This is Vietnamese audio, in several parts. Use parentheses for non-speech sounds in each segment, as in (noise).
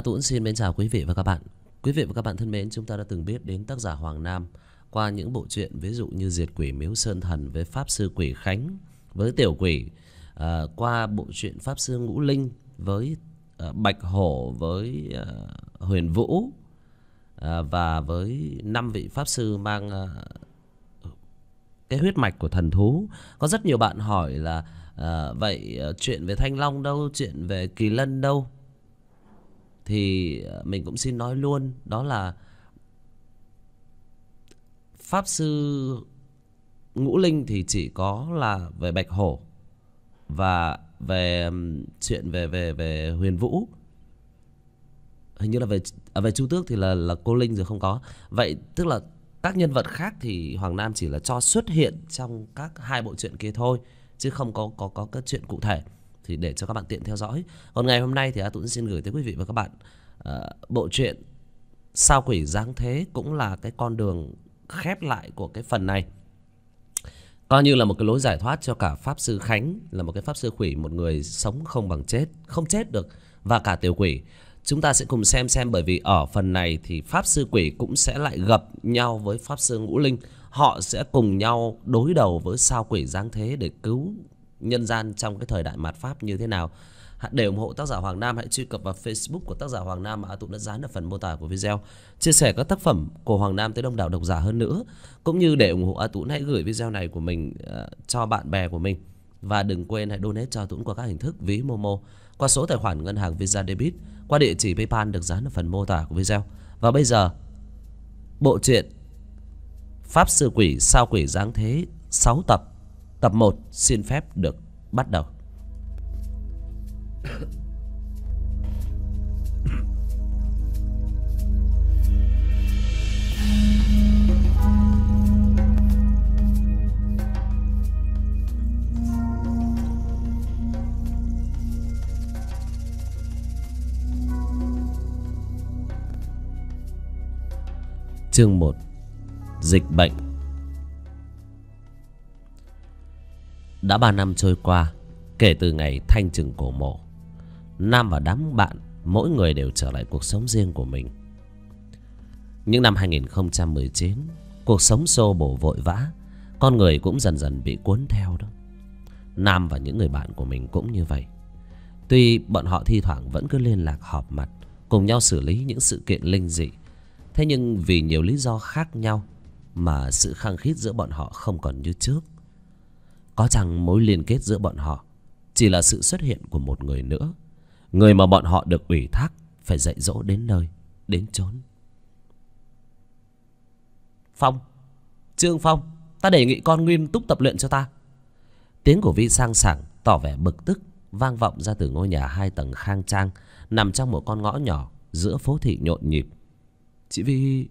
A à, Tuấn xin mến chào quý vị và các bạn. Quý vị và các bạn thân mến, chúng ta đã từng biết đến tác giả Hoàng Nam qua những bộ truyện ví dụ như Diệt Quỷ Miếu Sơn Thần với Pháp Sư Quỷ Khánh với Tiểu Quỷ, à, qua bộ truyện Pháp Sư Ngũ Linh với à, Bạch Hổ với à, Huyền Vũ à, và với năm vị Pháp Sư mang à, cái huyết mạch của thần thú. Có rất nhiều bạn hỏi là à, vậy à, chuyện về Thanh Long đâu, chuyện về Kỳ Lân đâu? thì ờ, mình cũng xin nói luôn đó là pháp sư ngũ linh thì chỉ có là về bạch hổ và về chuyện về về về huyền vũ hình như là về à, về chu tước thì là là cô linh rồi không có vậy tức là các nhân vật khác thì hoàng nam chỉ là cho xuất hiện trong các hai bộ truyện kia thôi chứ không có có có các chuyện cụ thể thì để cho các bạn tiện theo dõi còn ngày hôm nay thì a tuấn xin gửi tới quý vị và các bạn uh, bộ truyện sao quỷ giáng thế cũng là cái con đường khép lại của cái phần này coi như là một cái lối giải thoát cho cả pháp sư khánh là một cái pháp sư quỷ một người sống không bằng chết không chết được và cả tiểu quỷ chúng ta sẽ cùng xem xem bởi vì ở phần này thì pháp sư quỷ cũng sẽ lại gặp nhau với pháp sư ngũ linh họ sẽ cùng nhau đối đầu với sao quỷ giáng thế để cứu nhân gian trong cái thời đại mạt pháp như thế nào để ủng hộ tác giả Hoàng Nam hãy truy cập vào Facebook của tác giả Hoàng Nam mà A Tụng đã dán ở phần mô tả của video chia sẻ các tác phẩm của Hoàng Nam tới đông đảo độc giả hơn nữa cũng như để ủng hộ A Tụng hãy gửi video này của mình uh, cho bạn bè của mình và đừng quên hãy donate cho Tụng qua các hình thức ví Momo qua số tài khoản ngân hàng Visa Debit qua địa chỉ PayPal được dán ở phần mô tả của video và bây giờ bộ truyện Pháp sư quỷ sao quỷ giáng thế 6 tập Tập 1 xin phép được bắt đầu. Chương 1 Dịch bệnh Đã ba năm trôi qua Kể từ ngày thanh trừng cổ mộ Nam và đám bạn Mỗi người đều trở lại cuộc sống riêng của mình Những năm 2019 Cuộc sống xô bổ vội vã Con người cũng dần dần bị cuốn theo đó Nam và những người bạn của mình cũng như vậy Tuy bọn họ thi thoảng vẫn cứ liên lạc họp mặt Cùng nhau xử lý những sự kiện linh dị Thế nhưng vì nhiều lý do khác nhau Mà sự khăng khít giữa bọn họ không còn như trước có chăng mối liên kết giữa bọn họ chỉ là sự xuất hiện của một người nữa người mà bọn họ được ủy thác phải dạy dỗ đến nơi đến chốn phong trương phong ta đề nghị con nghiêm túc tập luyện cho ta tiếng của vi sang sảng tỏ vẻ bực tức vang vọng ra từ ngôi nhà hai tầng khang trang nằm trong một con ngõ nhỏ giữa phố thị nhộn nhịp chị vi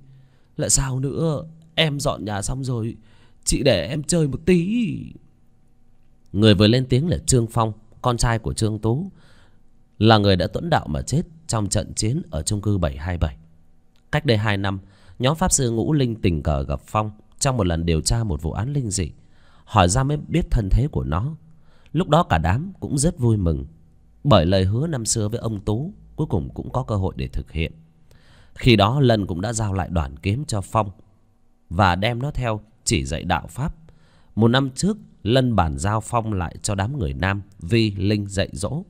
lại sao nữa em dọn nhà xong rồi chị để em chơi một tí người vừa lên tiếng là trương phong con trai của trương tú là người đã tuẫn đạo mà chết trong trận chiến ở trung cư 727. Cách đây 2 năm, nhóm pháp sư Ngũ Linh tình cờ gặp Phong trong một lần điều tra một vụ án linh dị, hỏi ra mới biết thân thế của nó. Lúc đó cả đám cũng rất vui mừng, bởi lời hứa năm xưa với ông Tú cuối cùng cũng có cơ hội để thực hiện. Khi đó Lân cũng đã giao lại đoàn kiếm cho Phong và đem nó theo chỉ dạy đạo pháp. Một năm trước lân bản giao phong lại cho đám người nam vi linh dạy dỗ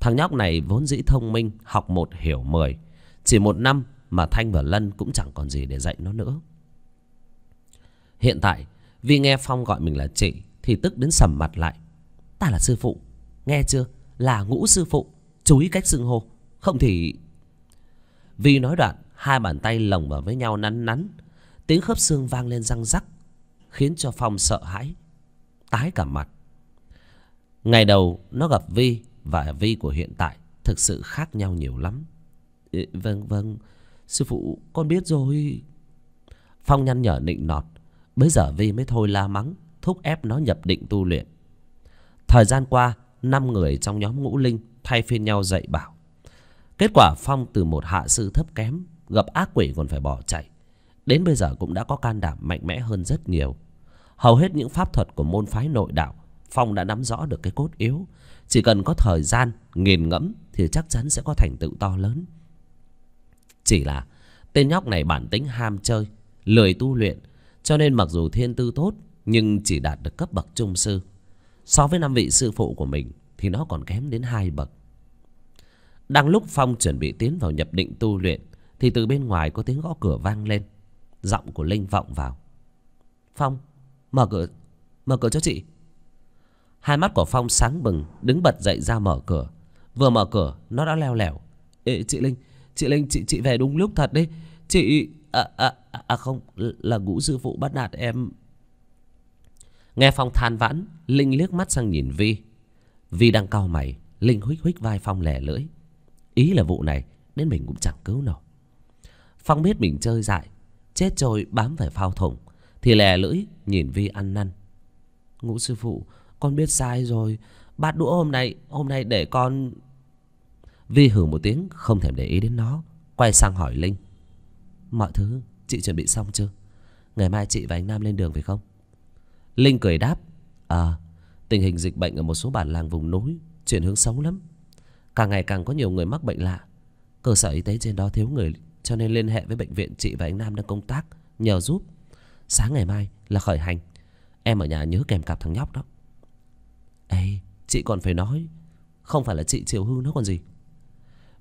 thằng nhóc này vốn dĩ thông minh học một hiểu mười chỉ một năm mà thanh và lân cũng chẳng còn gì để dạy nó nữa hiện tại vi nghe phong gọi mình là chị thì tức đến sầm mặt lại ta là sư phụ nghe chưa là ngũ sư phụ chú ý cách xưng hô không thì vi nói đoạn hai bàn tay lồng vào với nhau nắn nắn tiếng khớp xương vang lên răng rắc khiến cho phong sợ hãi tái cả mặt ngày đầu nó gặp vi và vi của hiện tại thực sự khác nhau nhiều lắm vâng vâng sư phụ con biết rồi phong nhăn nhở nịnh nọt bấy giờ vi mới thôi la mắng thúc ép nó nhập định tu luyện thời gian qua năm người trong nhóm ngũ linh thay phiên nhau dạy bảo kết quả phong từ một hạ sư thấp kém gặp ác quỷ còn phải bỏ chạy đến bây giờ cũng đã có can đảm mạnh mẽ hơn rất nhiều hầu hết những pháp thuật của môn phái nội đạo phong đã nắm rõ được cái cốt yếu chỉ cần có thời gian nghiền ngẫm thì chắc chắn sẽ có thành tựu to lớn chỉ là tên nhóc này bản tính ham chơi lười tu luyện cho nên mặc dù thiên tư tốt nhưng chỉ đạt được cấp bậc trung sư so với năm vị sư phụ của mình thì nó còn kém đến hai bậc đang lúc phong chuẩn bị tiến vào nhập định tu luyện thì từ bên ngoài có tiếng gõ cửa vang lên giọng của linh vọng vào phong Mở cửa Mở cửa cho chị Hai mắt của Phong sáng bừng Đứng bật dậy ra mở cửa Vừa mở cửa nó đã leo lẻo Ê, Chị Linh Chị Linh chị chị về đúng lúc thật đấy Chị À, à, à không Là ngũ sư phụ bắt nạt em Nghe Phong than vãn Linh liếc mắt sang nhìn Vi Vi đang cau mày Linh huých huých vai Phong lẻ lưỡi Ý là vụ này Đến mình cũng chẳng cứu nổi Phong biết mình chơi dại Chết trôi bám phải phao thùng thì lè lưỡi nhìn vi ăn năn ngũ sư phụ con biết sai rồi bát đũa hôm nay hôm nay để con vi hử một tiếng không thèm để ý đến nó quay sang hỏi linh mọi thứ chị chuẩn bị xong chưa ngày mai chị và anh nam lên đường phải không linh cười đáp à tình hình dịch bệnh ở một số bản làng vùng núi chuyển hướng xấu lắm càng ngày càng có nhiều người mắc bệnh lạ cơ sở y tế trên đó thiếu người cho nên liên hệ với bệnh viện chị và anh nam đang công tác nhờ giúp sáng ngày mai là khởi hành em ở nhà nhớ kèm cặp thằng nhóc đó ê chị còn phải nói không phải là chị chiều hư nó còn gì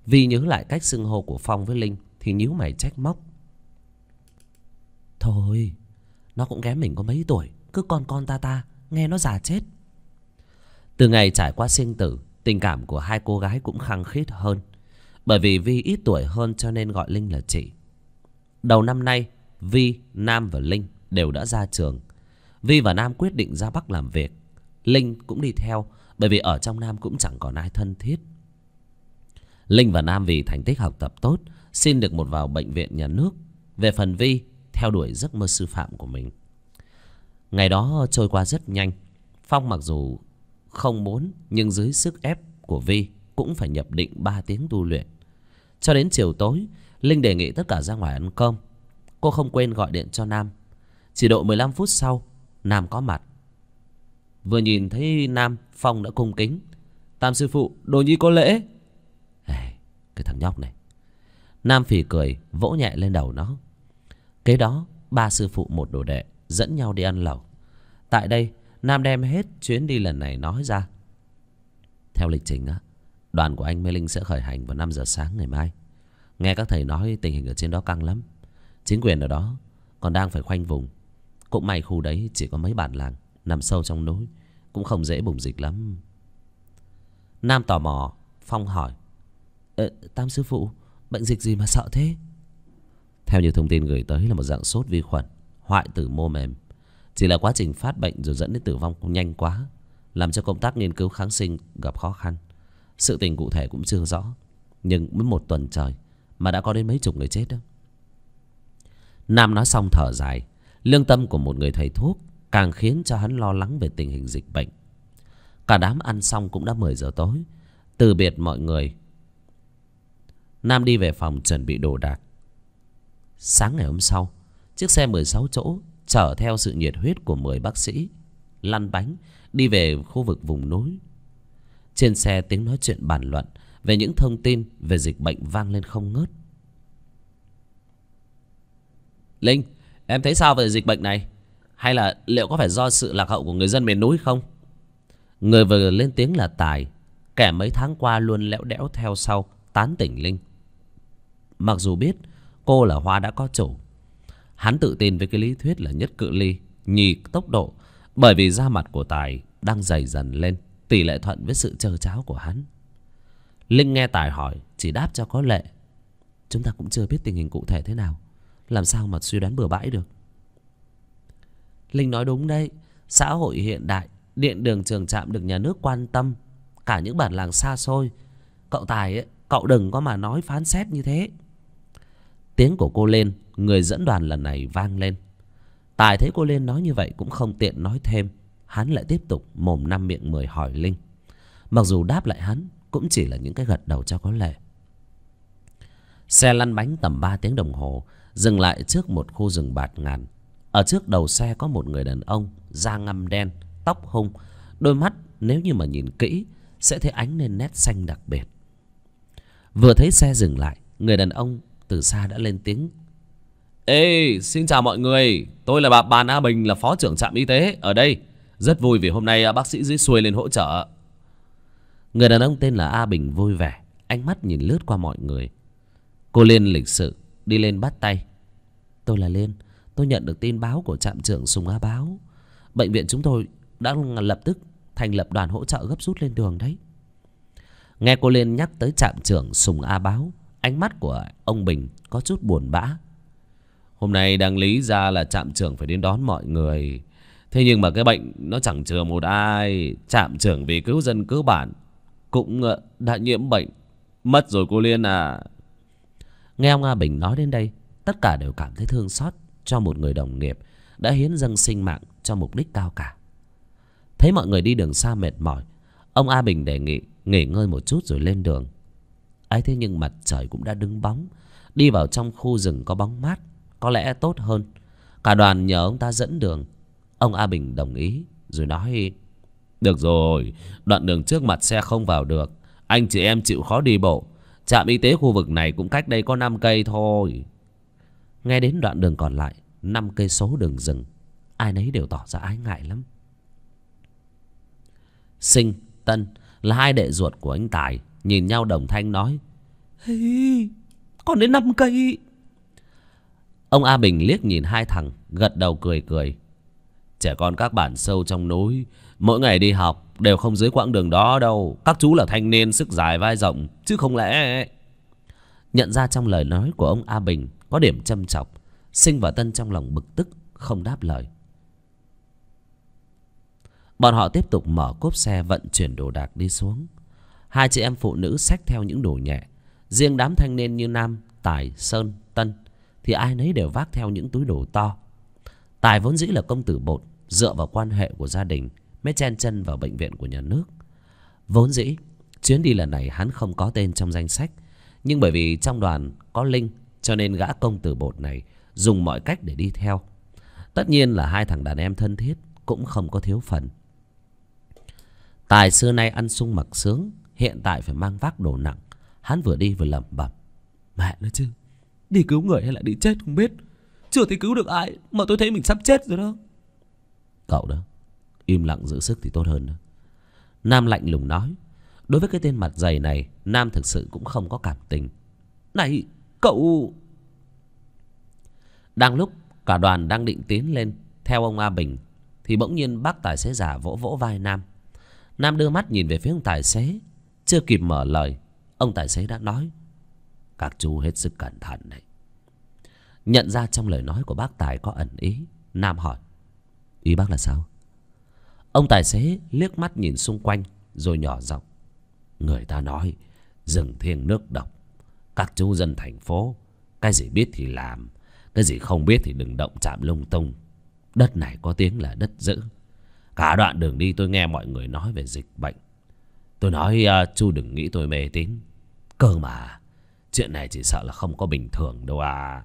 vì nhớ lại cách xưng hô của phong với linh thì nhíu mày trách móc thôi nó cũng ghém mình có mấy tuổi cứ con con ta ta nghe nó già chết từ ngày trải qua sinh tử tình cảm của hai cô gái cũng khăng khít hơn bởi vì vi ít tuổi hơn cho nên gọi linh là chị đầu năm nay vi nam và linh đều đã ra trường vi và nam quyết định ra bắc làm việc linh cũng đi theo bởi vì ở trong nam cũng chẳng còn ai thân thiết linh và nam vì thành tích học tập tốt xin được một vào bệnh viện nhà nước về phần vi theo đuổi giấc mơ sư phạm của mình ngày đó trôi qua rất nhanh phong mặc dù không muốn nhưng dưới sức ép của vi cũng phải nhập định ba tiếng tu luyện cho đến chiều tối linh đề nghị tất cả ra ngoài ăn cơm cô không quên gọi điện cho nam chỉ độ mười lăm phút sau nam có mặt vừa nhìn thấy nam phong đã cung kính tam sư phụ đồ nhi có lễ hey, cái thằng nhóc này nam phì cười vỗ nhẹ lên đầu nó kế đó ba sư phụ một đồ đệ dẫn nhau đi ăn lẩu tại đây nam đem hết chuyến đi lần này nói ra theo lịch trình á đoàn của anh mê linh sẽ khởi hành vào năm giờ sáng ngày mai nghe các thầy nói tình hình ở trên đó căng lắm chính quyền ở đó còn đang phải khoanh vùng cũng may khu đấy chỉ có mấy bản làng nằm sâu trong núi cũng không dễ bùng dịch lắm nam tò mò phong hỏi ờ, tam sư phụ bệnh dịch gì mà sợ thế theo như thông tin gửi tới là một dạng sốt vi khuẩn hoại tử mô mềm chỉ là quá trình phát bệnh rồi dẫn đến tử vong cũng nhanh quá làm cho công tác nghiên cứu kháng sinh gặp khó khăn sự tình cụ thể cũng chưa rõ nhưng mới một tuần trời mà đã có đến mấy chục người chết đó nam nói xong thở dài lương tâm của một người thầy thuốc càng khiến cho hắn lo lắng về tình hình dịch bệnh cả đám ăn xong cũng đã mười giờ tối từ biệt mọi người nam đi về phòng chuẩn bị đồ đạc sáng ngày hôm sau chiếc xe mười sáu chỗ chở theo sự nhiệt huyết của mười bác sĩ lăn bánh đi về khu vực vùng núi trên xe tiếng nói chuyện bàn luận về những thông tin về dịch bệnh vang lên không ngớt linh Em thấy sao về dịch bệnh này? Hay là liệu có phải do sự lạc hậu của người dân miền núi không? Người vừa lên tiếng là Tài. Kẻ mấy tháng qua luôn lẽo đẽo theo sau, tán tỉnh Linh. Mặc dù biết cô là hoa đã có chủ. Hắn tự tin với cái lý thuyết là nhất cự ly, nhì tốc độ. Bởi vì da mặt của Tài đang dày dần lên, tỷ lệ thuận với sự chờ cháo của hắn. Linh nghe Tài hỏi, chỉ đáp cho có lệ. Chúng ta cũng chưa biết tình hình cụ thể thế nào làm sao mà suy đoán bừa bãi được linh nói đúng đấy xã hội hiện đại điện đường trường trạm được nhà nước quan tâm cả những bản làng xa xôi cậu tài ấy, cậu đừng có mà nói phán xét như thế tiếng của cô lên người dẫn đoàn lần này vang lên tài thấy cô lên nói như vậy cũng không tiện nói thêm hắn lại tiếp tục mồm năm miệng mười hỏi linh mặc dù đáp lại hắn cũng chỉ là những cái gật đầu cho có lệ xe lăn bánh tầm ba tiếng đồng hồ dừng lại trước một khu rừng bạt ngàn ở trước đầu xe có một người đàn ông da ngăm đen tóc hung đôi mắt nếu như mà nhìn kỹ sẽ thấy ánh lên nét xanh đặc biệt vừa thấy xe dừng lại người đàn ông từ xa đã lên tiếng ê xin chào mọi người tôi là bà bàn a bình là phó trưởng trạm y tế ở đây rất vui vì hôm nay à, bác sĩ dưới xuôi lên hỗ trợ người đàn ông tên là a bình vui vẻ ánh mắt nhìn lướt qua mọi người cô liên lịch sự đi lên bắt tay tôi là liên, tôi nhận được tin báo của trạm trưởng sùng Á báo bệnh viện chúng tôi đã lập tức thành lập đoàn hỗ trợ gấp rút lên đường đấy nghe cô liên nhắc tới trạm trưởng sùng a báo ánh mắt của ông bình có chút buồn bã hôm nay đáng lý ra là trạm trưởng phải đến đón mọi người thế nhưng mà cái bệnh nó chẳng chờ một ai trạm trưởng vì cứu dân cứu bản cũng ờ, đã nhiễm bệnh mất rồi cô liên à nghe ông a bình nói đến đây tất cả đều cảm thấy thương xót cho một người đồng nghiệp đã hiến dâng sinh mạng cho mục đích cao cả thấy mọi người đi đường xa mệt mỏi ông a bình đề nghị nghỉ ngơi một chút rồi lên đường ấy thế nhưng mặt trời cũng đã đứng bóng đi vào trong khu rừng có bóng mát có lẽ tốt hơn cả đoàn nhờ ông ta dẫn đường ông a bình đồng ý rồi nói được rồi đoạn đường trước mặt xe không vào được anh chị em chịu khó đi bộ Trạm y tế khu vực này cũng cách đây có 5 cây thôi. Nghe đến đoạn đường còn lại, 5 cây số đường rừng. Ai nấy đều tỏ ra ái ngại lắm. Sinh, Tân là hai đệ ruột của anh Tài. Nhìn nhau đồng thanh nói. Hey, còn đến 5 cây. Ông A Bình liếc nhìn hai thằng, gật đầu cười cười. Trẻ con các bản sâu trong núi Mỗi ngày đi học đều không dưới quãng đường đó đâu Các chú là thanh niên sức dài vai rộng Chứ không lẽ Nhận ra trong lời nói của ông A Bình Có điểm châm chọc Sinh và Tân trong lòng bực tức Không đáp lời Bọn họ tiếp tục mở cốp xe vận chuyển đồ đạc đi xuống Hai chị em phụ nữ xách theo những đồ nhẹ Riêng đám thanh niên như Nam, Tài, Sơn, Tân Thì ai nấy đều vác theo những túi đồ to Tài vốn dĩ là công tử bột dựa vào quan hệ của gia đình mới chen chân vào bệnh viện của nhà nước vốn dĩ chuyến đi lần này hắn không có tên trong danh sách nhưng bởi vì trong đoàn có linh cho nên gã công tử bột này dùng mọi cách để đi theo tất nhiên là hai thằng đàn em thân thiết cũng không có thiếu phần tài xưa nay ăn sung mặc sướng hiện tại phải mang vác đồ nặng hắn vừa đi vừa lẩm bẩm mẹ nó chứ đi cứu người hay là đi chết không biết chưa thấy cứu được ai mà tôi thấy mình sắp chết rồi đó cậu đó im lặng giữ sức thì tốt hơn đó. nam lạnh lùng nói đối với cái tên mặt dày này nam thực sự cũng không có cảm tình này cậu đang lúc cả đoàn đang định tiến lên theo ông a bình thì bỗng nhiên bác tài xế giả vỗ vỗ vai nam nam đưa mắt nhìn về phía ông tài xế chưa kịp mở lời ông tài xế đã nói các chú hết sức cẩn thận đấy nhận ra trong lời nói của bác tài có ẩn ý nam hỏi ý bác là sao ông tài xế liếc mắt nhìn xung quanh rồi nhỏ giọng người ta nói rừng thiêng nước độc các chú dân thành phố cái gì biết thì làm cái gì không biết thì đừng động chạm lung tung đất này có tiếng là đất dữ cả đoạn đường đi tôi nghe mọi người nói về dịch bệnh tôi nói uh, à, chu đừng nghĩ tôi mê tín cơ mà chuyện này chỉ sợ là không có bình thường đâu à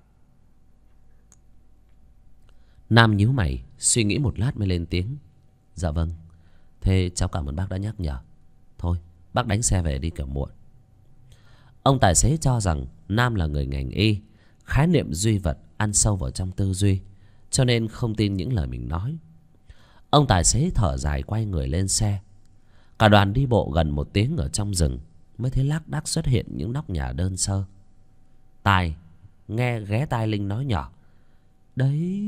nam nhíu mày Suy nghĩ một lát mới lên tiếng Dạ vâng Thế cháu cảm ơn bác đã nhắc nhở Thôi bác đánh xe về đi kiểu muộn Ông tài xế cho rằng Nam là người ngành y Khái niệm duy vật ăn sâu vào trong tư duy Cho nên không tin những lời mình nói Ông tài xế thở dài quay người lên xe Cả đoàn đi bộ gần một tiếng ở trong rừng Mới thấy lác đác xuất hiện những nóc nhà đơn sơ Tài Nghe ghé tai Linh nói nhỏ Đấy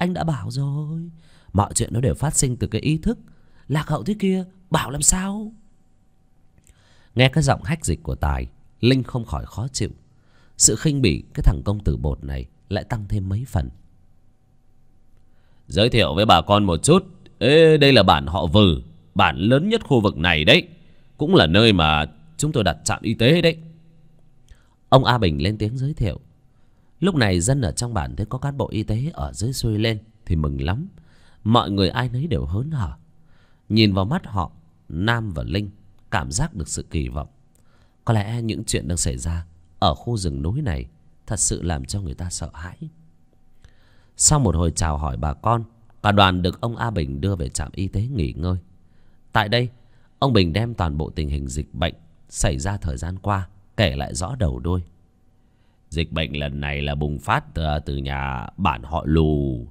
anh đã bảo rồi mọi chuyện nó đều phát sinh từ cái ý thức lạc hậu thế kia bảo làm sao nghe cái giọng hách dịch của tài linh không khỏi khó chịu sự khinh bỉ cái thằng công tử bột này lại tăng thêm mấy phần giới thiệu với bà con một chút Ê, đây là bản họ vừ bản lớn nhất khu vực này đấy cũng là nơi mà chúng tôi đặt trạm y tế đấy ông a bình lên tiếng giới thiệu lúc này dân ở trong bản thấy có cán bộ y tế ở dưới xuôi lên thì mừng lắm mọi người ai nấy đều hớn hở nhìn vào mắt họ nam và linh cảm giác được sự kỳ vọng có lẽ những chuyện đang xảy ra ở khu rừng núi này thật sự làm cho người ta sợ hãi sau một hồi chào hỏi bà con cả đoàn được ông a bình đưa về trạm y tế nghỉ ngơi tại đây ông bình đem toàn bộ tình hình dịch bệnh xảy ra thời gian qua kể lại rõ đầu đuôi Dịch bệnh lần này là bùng phát ờ, từ nhà bản họ lù.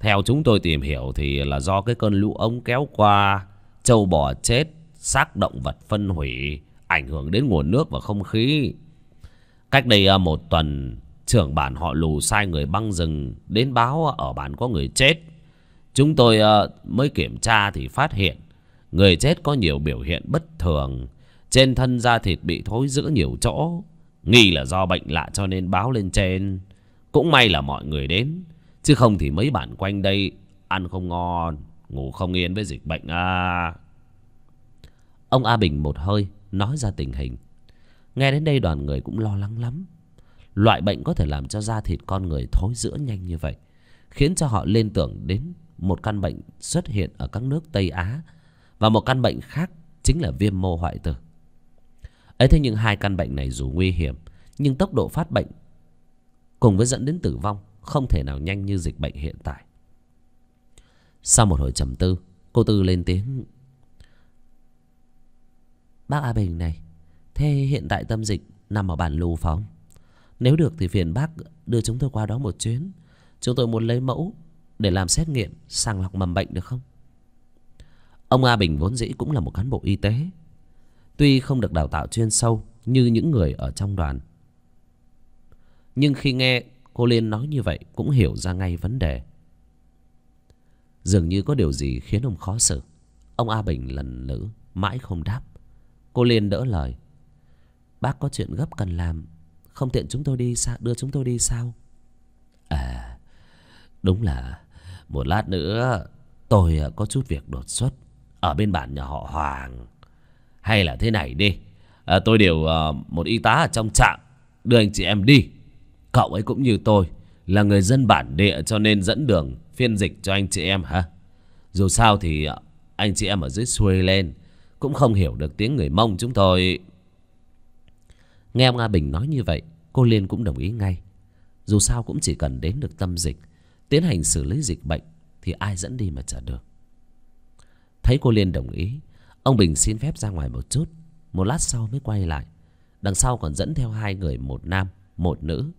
Theo chúng tôi tìm hiểu thì là do cái cơn lũ ống kéo qua, trâu bò chết, xác động vật phân hủy, ảnh hưởng đến nguồn nước và không khí. Cách đây ờ, một tuần, trưởng bản họ lù sai người băng rừng đến báo ờ, ở bản có người chết. Chúng tôi mới kiểm tra thì phát hiện người chết có nhiều biểu hiện bất thường. Trên thân da thịt bị thối giữa nhiều chỗ, Nghi là do bệnh lạ cho nên báo lên trên. Cũng may là mọi người đến. Chứ không thì mấy bạn quanh đây ăn không ngon, ngủ không yên với dịch bệnh à. Ông A Bình một hơi nói ra tình hình. Nghe đến đây đoàn người cũng lo lắng lắm. Loại bệnh có thể làm cho da thịt con người thối rữa nhanh như vậy. Khiến cho họ liên tưởng đến một căn bệnh xuất hiện ở các nước Tây Á. Và một căn bệnh khác chính là viêm mô hoại tử ấy thế nhưng hai căn bệnh này dù nguy hiểm nhưng tốc độ phát bệnh cùng với dẫn đến tử vong không thể nào nhanh như dịch bệnh hiện tại sau một hồi trầm tư cô tư lên tiếng bác a bình này thế hiện tại tâm dịch nằm ở bản lù phóng nếu được thì phiền bác đưa chúng tôi qua đó một chuyến chúng tôi muốn lấy mẫu để làm xét nghiệm sàng lọc mầm bệnh được không ông a bình vốn dĩ cũng là một cán bộ y tế tuy không được đào tạo chuyên sâu như những người ở trong đoàn nhưng khi nghe cô liên nói như vậy cũng hiểu ra ngay vấn đề dường như có điều gì khiến ông khó xử ông a bình lần lữ mãi không đáp cô liên đỡ lời bác có chuyện gấp cần làm không tiện chúng tôi đi sao? đưa chúng tôi đi sao à đúng là một lát nữa tôi có chút việc đột xuất ở bên bản nhà họ hoàng hay là thế này đi à, Tôi điều à, một y tá ở trong trạm Đưa anh chị em đi Cậu ấy cũng như tôi Là người dân bản địa cho nên dẫn đường Phiên dịch cho anh chị em hả Dù sao thì anh chị em ở dưới xuôi lên Cũng không hiểu được tiếng người mông chúng tôi Nghe ông A Bình nói như vậy Cô Liên cũng đồng ý ngay Dù sao cũng chỉ cần đến được tâm dịch Tiến hành xử lý dịch bệnh Thì ai dẫn đi mà chả được Thấy cô Liên đồng ý ông bình xin phép ra ngoài một chút một lát sau mới quay lại đằng sau còn dẫn theo hai người một nam một nữ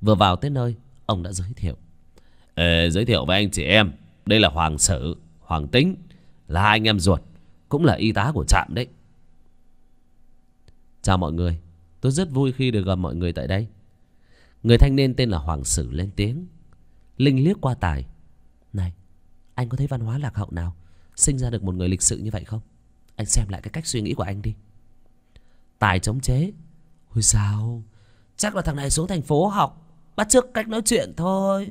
vừa vào tới nơi ông đã giới thiệu Ê, giới thiệu với anh chị em đây là hoàng sử hoàng tính là hai anh em ruột cũng là y tá của trạm đấy chào mọi người tôi rất vui khi được gặp mọi người tại đây người thanh niên tên là hoàng sử lên tiếng linh liếc qua tài này anh có thấy văn hóa lạc hậu nào sinh ra được một người lịch sự như vậy không anh xem lại cái cách suy nghĩ của anh đi tài chống chế ôi sao chắc là thằng này xuống thành phố học bắt trước cách nói chuyện thôi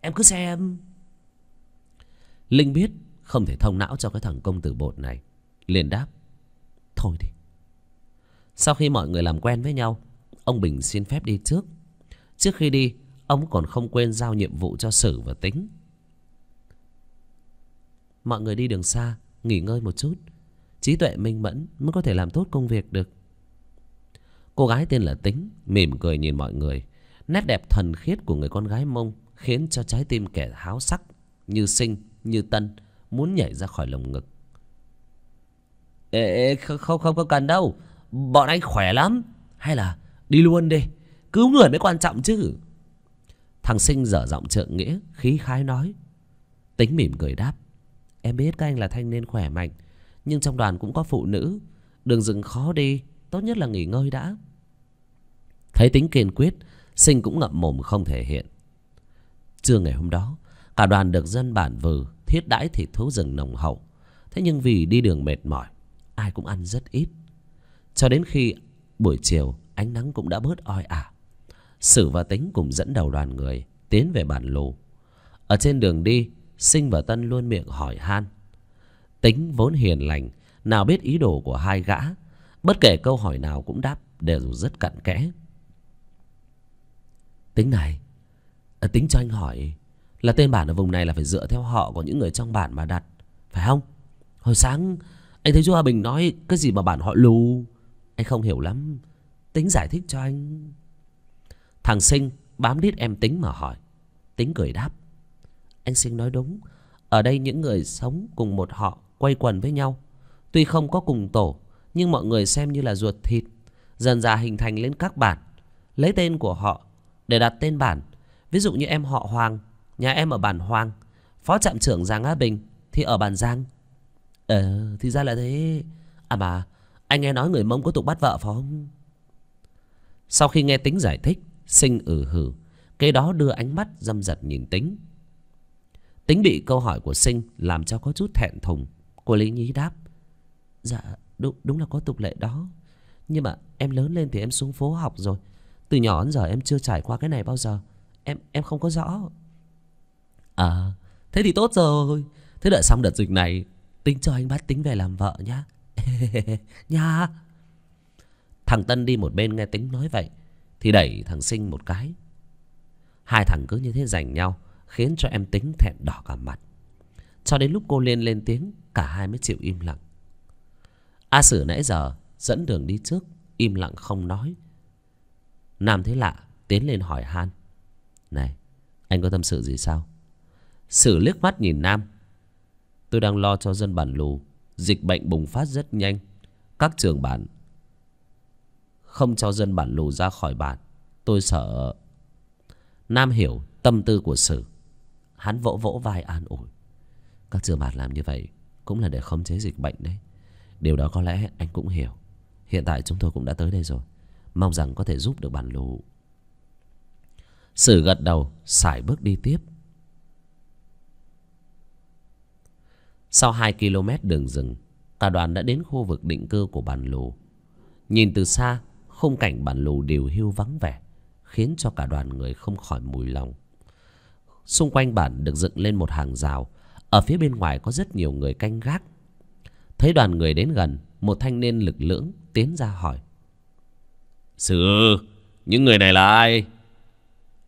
em cứ xem linh biết không thể thông não cho cái thằng công tử bột này liền đáp thôi đi sau khi mọi người làm quen với nhau ông bình xin phép đi trước trước khi đi ông còn không quên giao nhiệm vụ cho sử và tính mọi người đi đường xa nghỉ ngơi một chút trí tuệ minh mẫn mới có thể làm tốt công việc được cô gái tên là tính mỉm cười nhìn mọi người nét đẹp thuần khiết của người con gái mông khiến cho trái tim kẻ háo sắc như sinh như tân muốn nhảy ra khỏi lồng ngực ê, ê không không không cần đâu bọn anh khỏe lắm hay là đi luôn đi cứu người mới quan trọng chứ thằng sinh dở giọng trượng nghĩa khí khái nói tính mỉm cười đáp em biết các anh là thanh niên khỏe mạnh nhưng trong đoàn cũng có phụ nữ đường rừng khó đi tốt nhất là nghỉ ngơi đã thấy tính kiên quyết sinh cũng ngậm mồm không thể hiện trưa ngày hôm đó cả đoàn được dân bản vừ thiết đãi thịt thú rừng nồng hậu thế nhưng vì đi đường mệt mỏi ai cũng ăn rất ít cho đến khi buổi chiều ánh nắng cũng đã bớt oi ả sử và tính cùng dẫn đầu đoàn người tiến về bản lù ở trên đường đi sinh và tân luôn miệng hỏi han Tính vốn hiền lành, nào biết ý đồ của hai gã. Bất kể câu hỏi nào cũng đáp đều rất cặn kẽ. Tính này, à, tính cho anh hỏi là tên bản ở vùng này là phải dựa theo họ của những người trong bản mà đặt, phải không? Hồi sáng anh thấy chú Hòa Bình nói cái gì mà bản họ lù. Anh không hiểu lắm, tính giải thích cho anh. Thằng Sinh bám đít em tính mà hỏi. Tính cười đáp. Anh Sinh nói đúng, ở đây những người sống cùng một họ quay quần với nhau tuy không có cùng tổ nhưng mọi người xem như là ruột thịt dần dà hình thành lên các bản lấy tên của họ để đặt tên bản ví dụ như em họ hoàng nhà em ở bản hoàng phó trạm trưởng giang á bình thì ở bản giang ờ thì ra là thế à mà anh nghe nói người mông có tục bắt vợ phải không sau khi nghe tính giải thích sinh ử hử kế đó đưa ánh mắt dâm dật nhìn tính tính bị câu hỏi của sinh làm cho có chút thẹn thùng Cô Lý Nhí đáp Dạ đúng, đúng là có tục lệ đó Nhưng mà em lớn lên thì em xuống phố học rồi Từ nhỏ đến giờ em chưa trải qua cái này bao giờ Em em không có rõ À thế thì tốt rồi Thế đợi xong đợt dịch này Tính cho anh bắt tính về làm vợ nhá (laughs) Nha Thằng Tân đi một bên nghe tính nói vậy Thì đẩy thằng Sinh một cái Hai thằng cứ như thế giành nhau Khiến cho em tính thẹn đỏ cả mặt cho đến lúc cô Liên lên tiếng Cả hai mới chịu im lặng A Sử nãy giờ dẫn đường đi trước Im lặng không nói Nam thấy lạ tiến lên hỏi Han Này anh có tâm sự gì sao Sử liếc mắt nhìn Nam Tôi đang lo cho dân bản lù Dịch bệnh bùng phát rất nhanh Các trường bản Không cho dân bản lù ra khỏi bản Tôi sợ Nam hiểu tâm tư của Sử Hắn vỗ vỗ vai an ủi các trường bạt làm như vậy cũng là để khống chế dịch bệnh đấy điều đó có lẽ anh cũng hiểu hiện tại chúng tôi cũng đã tới đây rồi mong rằng có thể giúp được bản lụ sử gật đầu sải bước đi tiếp sau hai km đường rừng cả đoàn đã đến khu vực định cư của bản lù nhìn từ xa khung cảnh bản lù điều hưu vắng vẻ khiến cho cả đoàn người không khỏi mùi lòng xung quanh bản được dựng lên một hàng rào ở phía bên ngoài có rất nhiều người canh gác thấy đoàn người đến gần một thanh niên lực lưỡng tiến ra hỏi sư những người này là ai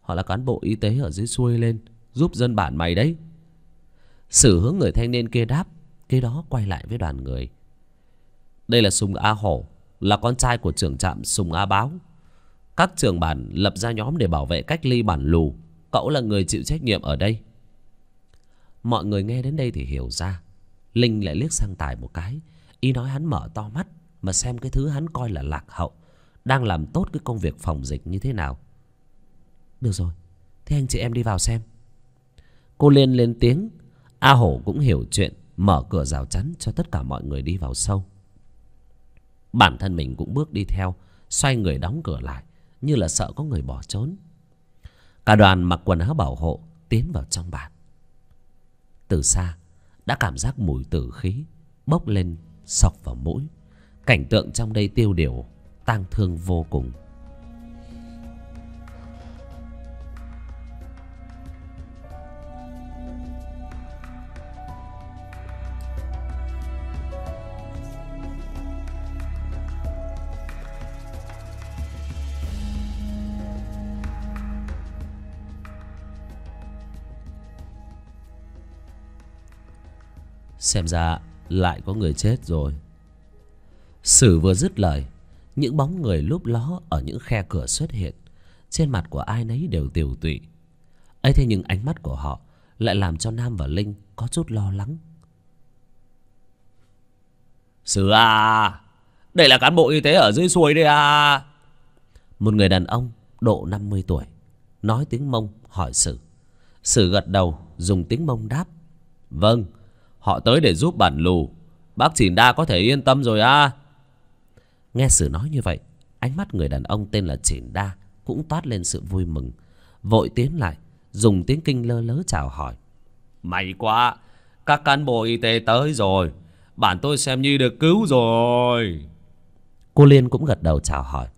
họ là cán bộ y tế ở dưới xuôi lên giúp dân bản mày đấy sử hướng người thanh niên kia đáp kế đó quay lại với đoàn người đây là sùng a hổ là con trai của trưởng trạm sùng a báo các trưởng bản lập ra nhóm để bảo vệ cách ly bản lù cậu là người chịu trách nhiệm ở đây mọi người nghe đến đây thì hiểu ra linh lại liếc sang tài một cái ý nói hắn mở to mắt mà xem cái thứ hắn coi là lạc hậu đang làm tốt cái công việc phòng dịch như thế nào được rồi thế anh chị em đi vào xem cô liên lên tiếng a hổ cũng hiểu chuyện mở cửa rào chắn cho tất cả mọi người đi vào sâu bản thân mình cũng bước đi theo xoay người đóng cửa lại như là sợ có người bỏ trốn cả đoàn mặc quần áo bảo hộ tiến vào trong bản từ xa đã cảm giác mùi tử khí bốc lên sọc vào mũi cảnh tượng trong đây tiêu điều tang thương vô cùng xem ra lại có người chết rồi sử vừa dứt lời những bóng người lúp ló ở những khe cửa xuất hiện trên mặt của ai nấy đều tiều tụy ấy thế nhưng ánh mắt của họ lại làm cho nam và linh có chút lo lắng sử à đây là cán bộ y tế ở dưới xuôi đây à một người đàn ông độ năm mươi tuổi nói tiếng mông hỏi sử sử gật đầu dùng tiếng mông đáp vâng Họ tới để giúp bản lù Bác Chỉn Đa có thể yên tâm rồi à Nghe Sử nói như vậy Ánh mắt người đàn ông tên là Chỉn Đa Cũng toát lên sự vui mừng Vội tiến lại Dùng tiếng kinh lơ lớ chào hỏi May quá Các cán bộ y tế tới rồi Bản tôi xem như được cứu rồi Cô Liên cũng gật đầu chào hỏi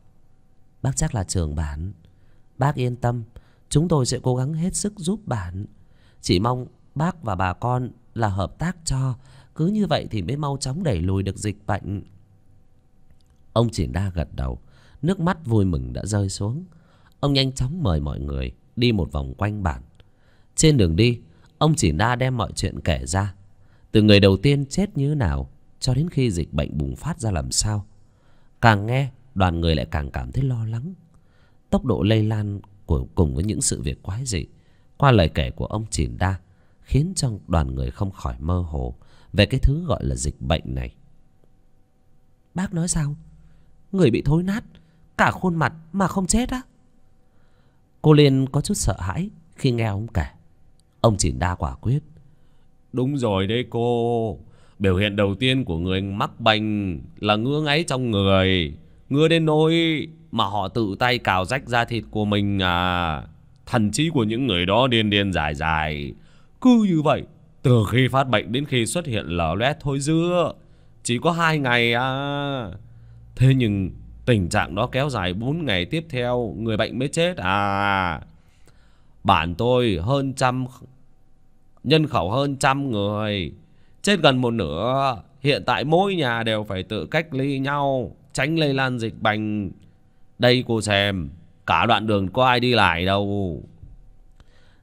Bác chắc là trường bản Bác yên tâm Chúng tôi sẽ cố gắng hết sức giúp bản Chỉ mong bác và bà con là hợp tác cho cứ như vậy thì mới mau chóng đẩy lùi được dịch bệnh ông chỉ đa gật đầu nước mắt vui mừng đã rơi xuống ông nhanh chóng mời mọi người đi một vòng quanh bản trên đường đi ông chỉ đa đem mọi chuyện kể ra từ người đầu tiên chết như nào cho đến khi dịch bệnh bùng phát ra làm sao càng nghe đoàn người lại càng cảm thấy lo lắng tốc độ lây lan của cùng với những sự việc quái dị qua lời kể của ông chỉn đa khiến cho đoàn người không khỏi mơ hồ về cái thứ gọi là dịch bệnh này bác nói sao người bị thối nát cả khuôn mặt mà không chết á cô liên có chút sợ hãi khi nghe ông kể ông chỉ đa quả quyết đúng rồi đấy cô biểu hiện đầu tiên của người mắc bệnh là ngứa ngáy trong người ngứa đến nỗi mà họ tự tay cào rách da thịt của mình à thần trí của những người đó điên điên dài dài cứ như vậy Từ khi phát bệnh đến khi xuất hiện lở loét thôi dưa Chỉ có hai ngày à Thế nhưng tình trạng đó kéo dài 4 ngày tiếp theo Người bệnh mới chết à Bản tôi hơn trăm Nhân khẩu hơn trăm người Chết gần một nửa Hiện tại mỗi nhà đều phải tự cách ly nhau Tránh lây lan dịch bệnh Đây cô xem Cả đoạn đường có ai đi lại đâu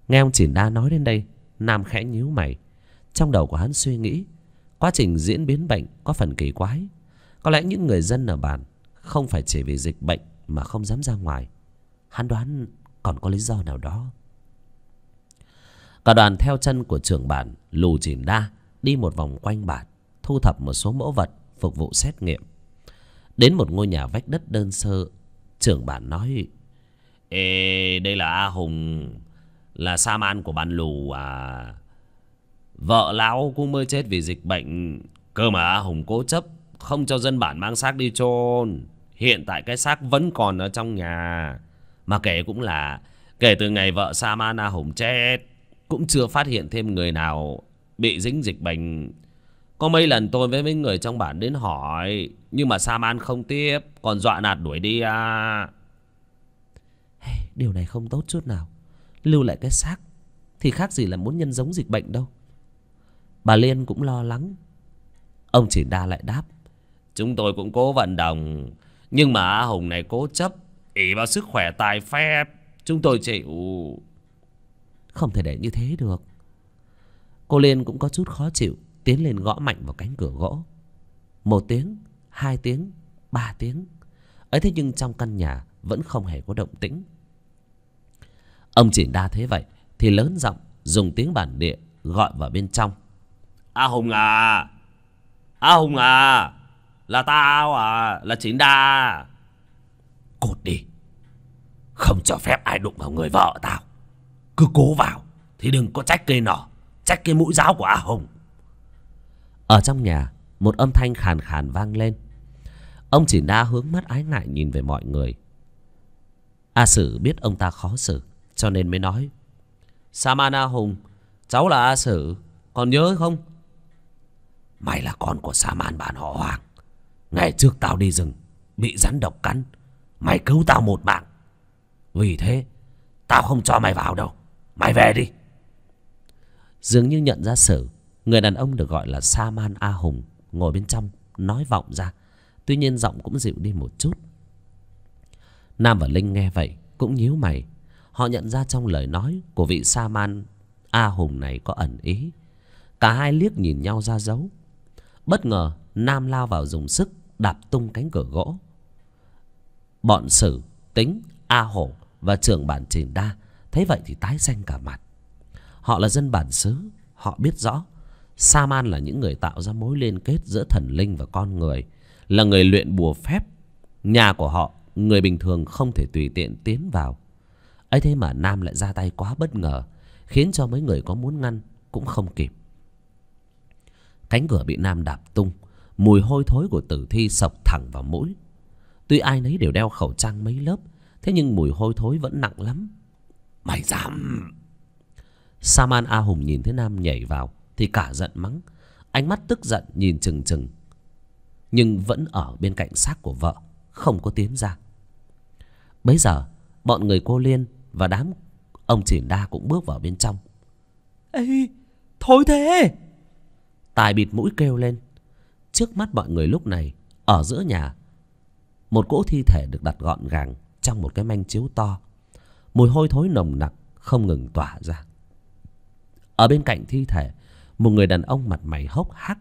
Nghe ông Chỉn Đa nói đến đây nam khẽ nhíu mày trong đầu của hắn suy nghĩ quá trình diễn biến bệnh có phần kỳ quái có lẽ những người dân ở bản không phải chỉ vì dịch bệnh mà không dám ra ngoài hắn đoán còn có lý do nào đó cả đoàn theo chân của trưởng bản lù chỉn đa đi một vòng quanh bản thu thập một số mẫu vật phục vụ xét nghiệm đến một ngôi nhà vách đất đơn sơ trưởng bản nói ê đây là a hùng là sa man của bản lù à vợ lão cũng mới chết vì dịch bệnh cơ mà hùng cố chấp không cho dân bản mang xác đi chôn hiện tại cái xác vẫn còn ở trong nhà mà kể cũng là kể từ ngày vợ sa man a hùng chết cũng chưa phát hiện thêm người nào bị dính dịch bệnh có mấy lần tôi với mấy người trong bản đến hỏi nhưng mà sa man không tiếp còn dọa nạt đuổi đi à hey, điều này không tốt chút nào lưu lại cái xác thì khác gì là muốn nhân giống dịch bệnh đâu bà liên cũng lo lắng ông chỉ đa lại đáp chúng tôi cũng cố vận động nhưng mà a hùng này cố chấp ỉ vào sức khỏe tài phép chúng tôi chịu không thể để như thế được cô liên cũng có chút khó chịu tiến lên gõ mạnh vào cánh cửa gỗ một tiếng hai tiếng ba tiếng ấy thế nhưng trong căn nhà vẫn không hề có động tĩnh ông chỉ đa thế vậy thì lớn giọng dùng tiếng bản địa gọi vào bên trong a hùng à a hùng à là tao à là chính đa cột đi không cho phép ai đụng vào người vợ tao cứ cố vào thì đừng có trách cây nỏ trách cái mũi giáo của a hùng ở trong nhà một âm thanh khàn khàn vang lên ông chỉ đa hướng mắt ái ngại nhìn về mọi người a sử biết ông ta khó xử cho nên mới nói samana hùng cháu là a sử còn nhớ không mày là con của saman bạn họ hoàng ngày trước tao đi rừng bị rắn độc cắn mày cứu tao một mạng vì thế tao không cho mày vào đâu mày về đi dường như nhận ra sử người đàn ông được gọi là sa a hùng ngồi bên trong nói vọng ra tuy nhiên giọng cũng dịu đi một chút nam và linh nghe vậy cũng nhíu mày họ nhận ra trong lời nói của vị sa man a hùng này có ẩn ý cả hai liếc nhìn nhau ra dấu bất ngờ nam lao vào dùng sức đạp tung cánh cửa gỗ bọn sử tính a hổ và trưởng bản trình đa thấy vậy thì tái xanh cả mặt họ là dân bản xứ họ biết rõ sa man là những người tạo ra mối liên kết giữa thần linh và con người là người luyện bùa phép nhà của họ người bình thường không thể tùy tiện tiến vào ấy thế mà nam lại ra tay quá bất ngờ khiến cho mấy người có muốn ngăn cũng không kịp cánh cửa bị nam đạp tung mùi hôi thối của tử thi sộc thẳng vào mũi tuy ai nấy đều đeo khẩu trang mấy lớp thế nhưng mùi hôi thối vẫn nặng lắm mày dám saman a hùng nhìn thấy nam nhảy vào thì cả giận mắng ánh mắt tức giận nhìn trừng trừng nhưng vẫn ở bên cạnh xác của vợ không có tiến ra bấy giờ bọn người cô liên và đám ông chỉn đa cũng bước vào bên trong ê thôi thế tài bịt mũi kêu lên trước mắt mọi người lúc này ở giữa nhà một cỗ thi thể được đặt gọn gàng trong một cái manh chiếu to mùi hôi thối nồng nặc không ngừng tỏa ra ở bên cạnh thi thể một người đàn ông mặt mày hốc hác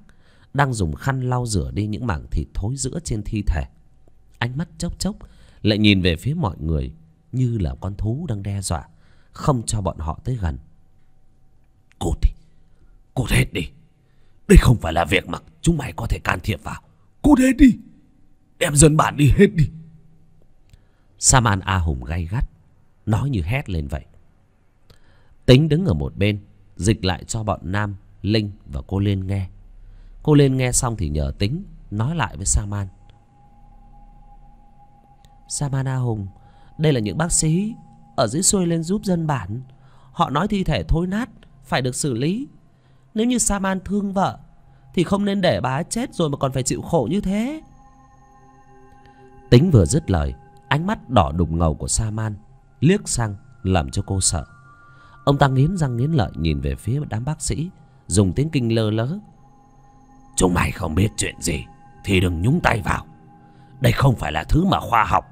đang dùng khăn lau rửa đi những mảng thịt thối giữa trên thi thể ánh mắt chốc chốc lại nhìn về phía mọi người như là con thú đang đe dọa không cho bọn họ tới gần cút đi cút hết đi đây không phải là việc mà chúng mày có thể can thiệp vào cút hết đi đem dân bản đi hết đi saman a hùng gay gắt nói như hét lên vậy tính đứng ở một bên dịch lại cho bọn nam linh và cô liên nghe cô liên nghe xong thì nhờ tính nói lại với saman saman a hùng đây là những bác sĩ Ở dưới xuôi lên giúp dân bản Họ nói thi thể thối nát Phải được xử lý Nếu như Saman thương vợ Thì không nên để bà chết rồi mà còn phải chịu khổ như thế Tính vừa dứt lời Ánh mắt đỏ đùng ngầu của Saman Liếc sang làm cho cô sợ Ông ta nghiến răng nghiến lợi nhìn về phía đám bác sĩ Dùng tiếng kinh lơ lớ Chúng mày không biết chuyện gì Thì đừng nhúng tay vào Đây không phải là thứ mà khoa học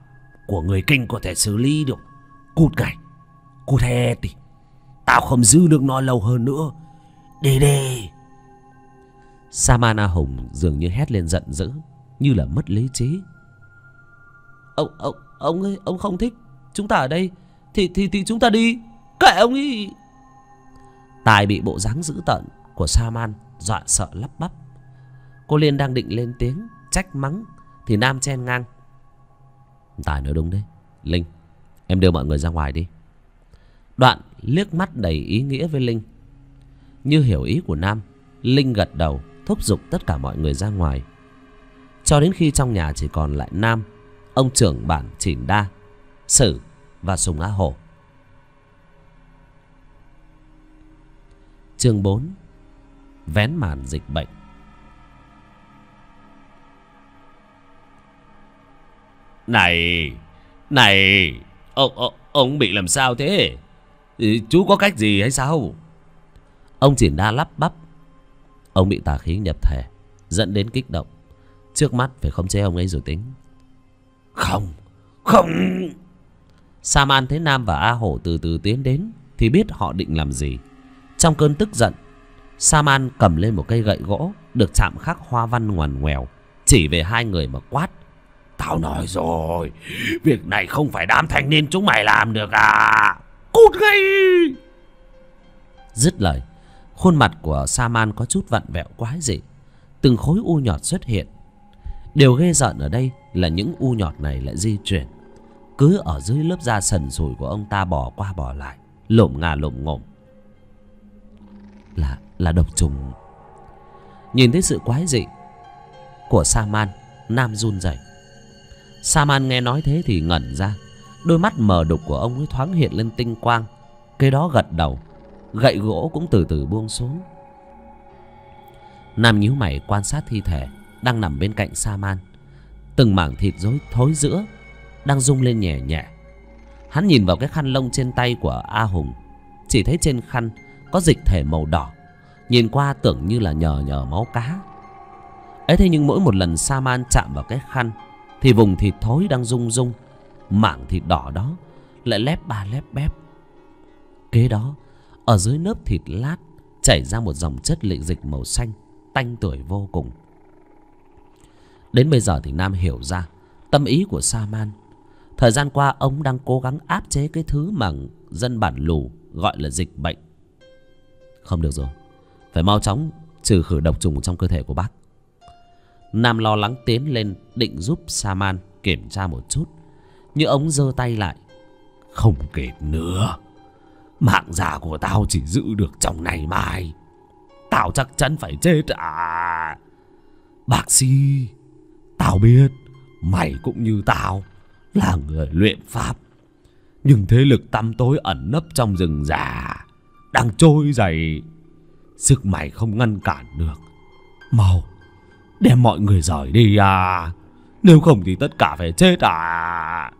của người kinh có thể xử lý được cút ngay cút he tì tao không giữ được nó lâu hơn nữa đi đi samana hùng dường như hét lên giận dữ như là mất lý trí ông ông ông ấy ông không thích chúng ta ở đây thì thì thì chúng ta đi kệ ông ấy tài bị bộ dáng dữ tợn của saman dọa sợ lắp bắp cô liên đang định lên tiếng trách mắng thì nam chen ngang tài nói đúng đấy linh em đưa mọi người ra ngoài đi đoạn liếc mắt đầy ý nghĩa với linh như hiểu ý của nam linh gật đầu thúc giục tất cả mọi người ra ngoài cho đến khi trong nhà chỉ còn lại nam ông trưởng bản chỉnh đa sử và sùng á hổ chương bốn vén màn dịch bệnh Này Này Ông, ông, ông bị làm sao thế Chú có cách gì hay sao Ông chỉ đa lắp bắp Ông bị tà khí nhập thể Dẫn đến kích động Trước mắt phải không chế ông ấy rồi tính Không Không Saman thấy Nam và A Hổ từ từ tiến đến Thì biết họ định làm gì Trong cơn tức giận Saman cầm lên một cây gậy gỗ Được chạm khắc hoa văn ngoằn ngoèo Chỉ về hai người mà quát Tao nói rồi Việc này không phải đám thanh niên chúng mày làm được à Cút ngay Dứt lời Khuôn mặt của Saman có chút vặn vẹo quái dị Từng khối u nhọt xuất hiện Điều ghê giận ở đây là những u nhọt này lại di chuyển Cứ ở dưới lớp da sần sùi của ông ta bỏ qua bỏ lại Lộm ngà lộm ngộm Là, là độc trùng Nhìn thấy sự quái dị Của Saman Nam run rẩy sa man nghe nói thế thì ngẩn ra đôi mắt mờ đục của ông ấy thoáng hiện lên tinh quang cái đó gật đầu gậy gỗ cũng từ từ buông xuống nam nhíu mày quan sát thi thể đang nằm bên cạnh sa man từng mảng thịt rối thối giữa đang rung lên nhẹ nhẹ hắn nhìn vào cái khăn lông trên tay của a hùng chỉ thấy trên khăn có dịch thể màu đỏ nhìn qua tưởng như là nhờ nhờ máu cá ấy thế nhưng mỗi một lần sa man chạm vào cái khăn thì vùng thịt thối đang rung rung mảng thịt đỏ đó lại lép ba lép bép kế đó ở dưới lớp thịt lát chảy ra một dòng chất lị dịch màu xanh tanh tuổi vô cùng đến bây giờ thì nam hiểu ra tâm ý của sa man thời gian qua ông đang cố gắng áp chế cái thứ mà dân bản lù gọi là dịch bệnh không được rồi phải mau chóng trừ khử độc trùng trong cơ thể của bác nam lo lắng tiến lên định giúp sa man kiểm tra một chút nhưng ống giơ tay lại không kịp nữa mạng già của tao chỉ giữ được trong ngày mai tao chắc chắn phải chết à bác sĩ tao biết mày cũng như tao là người luyện pháp nhưng thế lực tăm tối ẩn nấp trong rừng già đang trôi dày sức mày không ngăn cản được mau Đem mọi người rời đi à Nếu không thì tất cả phải chết à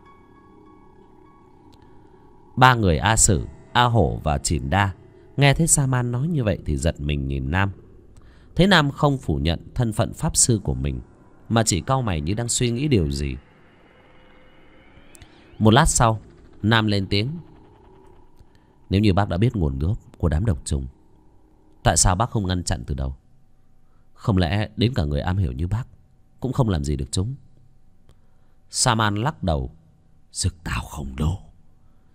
Ba người A Sử A Hổ và Chỉn Đa Nghe thấy Sa Man nói như vậy thì giật mình nhìn Nam Thế Nam không phủ nhận thân phận pháp sư của mình Mà chỉ cau mày như đang suy nghĩ điều gì Một lát sau Nam lên tiếng Nếu như bác đã biết nguồn gốc của đám độc trùng Tại sao bác không ngăn chặn từ đầu không lẽ đến cả người am hiểu như bác cũng không làm gì được chúng saman lắc đầu sức tao không đô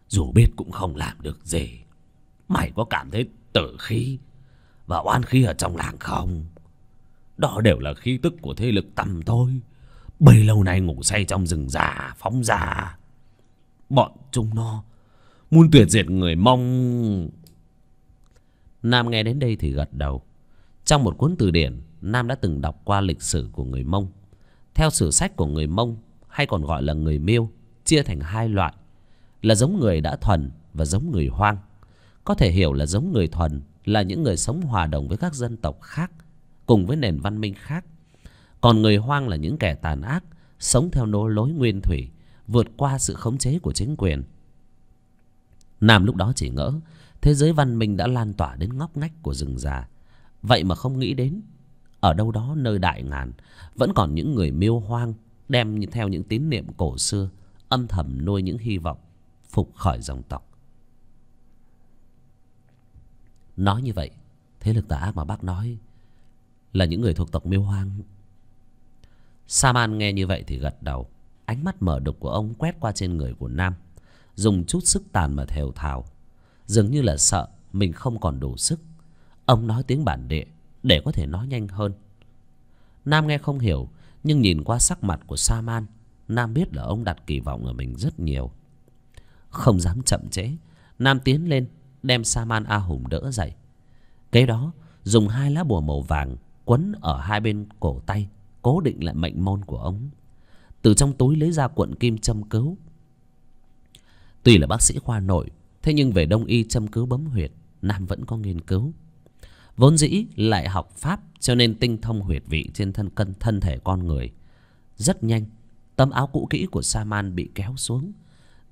dù biết cũng không làm được gì mày có cảm thấy tử khí và oan khí ở trong làng không đó đều là khí tức của thế lực tầm thôi bấy lâu nay ngủ say trong rừng già phóng già bọn chúng nó muốn tuyệt diệt người mông nam nghe đến đây thì gật đầu trong một cuốn từ điển nam đã từng đọc qua lịch sử của người mông theo sử sách của người mông hay còn gọi là người miêu chia thành hai loại là giống người đã thuần và giống người hoang có thể hiểu là giống người thuần là những người sống hòa đồng với các dân tộc khác cùng với nền văn minh khác còn người hoang là những kẻ tàn ác sống theo nô lối nguyên thủy vượt qua sự khống chế của chính quyền nam lúc đó chỉ ngỡ thế giới văn minh đã lan tỏa đến ngóc ngách của rừng già vậy mà không nghĩ đến ở đâu đó nơi đại ngàn vẫn còn những người miêu hoang đem theo những tín niệm cổ xưa âm thầm nuôi những hy vọng phục khỏi dòng tộc nói như vậy thế lực tà ác mà bác nói là những người thuộc tộc miêu hoang sa man nghe như vậy thì gật đầu ánh mắt mở đục của ông quét qua trên người của nam dùng chút sức tàn mà thều thào dường như là sợ mình không còn đủ sức ông nói tiếng bản địa để có thể nói nhanh hơn nam nghe không hiểu nhưng nhìn qua sắc mặt của sa man nam biết là ông đặt kỳ vọng ở mình rất nhiều không dám chậm trễ nam tiến lên đem sa man a hùng đỡ dậy kế đó dùng hai lá bùa màu vàng quấn ở hai bên cổ tay cố định lại mệnh môn của ông từ trong túi lấy ra cuộn kim châm cứu tuy là bác sĩ khoa nội thế nhưng về đông y châm cứu bấm huyệt nam vẫn có nghiên cứu vốn dĩ lại học pháp cho nên tinh thông huyệt vị trên thân cân thân thể con người rất nhanh tấm áo cũ kỹ của sa man bị kéo xuống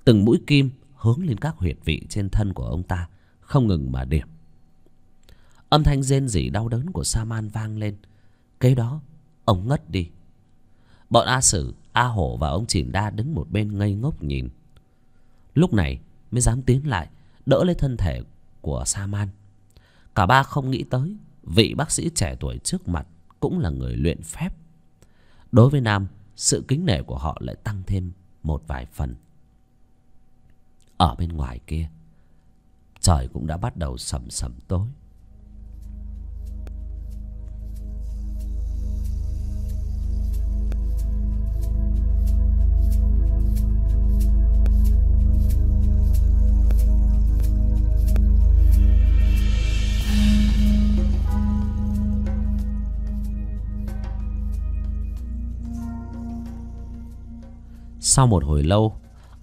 từng mũi kim hướng lên các huyệt vị trên thân của ông ta không ngừng mà điểm âm thanh rên rỉ đau đớn của sa man vang lên kế đó ông ngất đi bọn a sử a hổ và ông chỉn đa đứng một bên ngây ngốc nhìn lúc này mới dám tiến lại đỡ lấy thân thể của sa man cả ba không nghĩ tới vị bác sĩ trẻ tuổi trước mặt cũng là người luyện phép đối với nam sự kính nể của họ lại tăng thêm một vài phần ở bên ngoài kia trời cũng đã bắt đầu sầm sầm tối sau một hồi lâu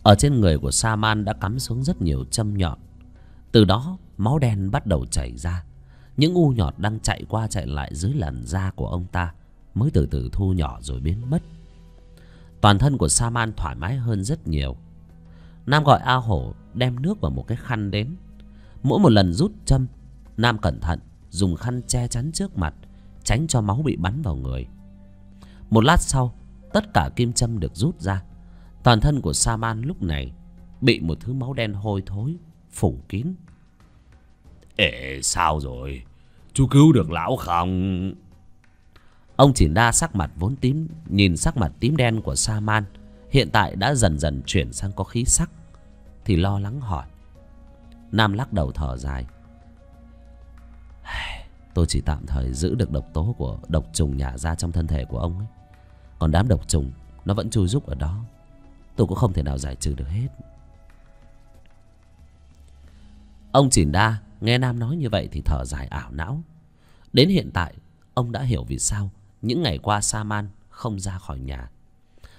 ở trên người của sa man đã cắm xuống rất nhiều châm nhọn từ đó máu đen bắt đầu chảy ra những u nhọt đang chạy qua chạy lại dưới làn da của ông ta mới từ từ thu nhỏ rồi biến mất toàn thân của sa man thoải mái hơn rất nhiều nam gọi a hổ đem nước vào một cái khăn đến mỗi một lần rút châm nam cẩn thận dùng khăn che chắn trước mặt tránh cho máu bị bắn vào người một lát sau tất cả kim châm được rút ra toàn thân của sa man lúc này bị một thứ máu đen hôi thối phủ kín ệ sao rồi chú cứu được lão không ông chỉ đa sắc mặt vốn tím nhìn sắc mặt tím đen của sa man hiện tại đã dần dần chuyển sang có khí sắc thì lo lắng hỏi nam lắc đầu thở dài tôi chỉ tạm thời giữ được độc tố của độc trùng nhả ra trong thân thể của ông ấy còn đám độc trùng nó vẫn chui rúc ở đó tôi cũng không thể nào giải trừ được hết ông chỉnh đa nghe nam nói như vậy thì thở dài ảo não đến hiện tại ông đã hiểu vì sao những ngày qua sa man không ra khỏi nhà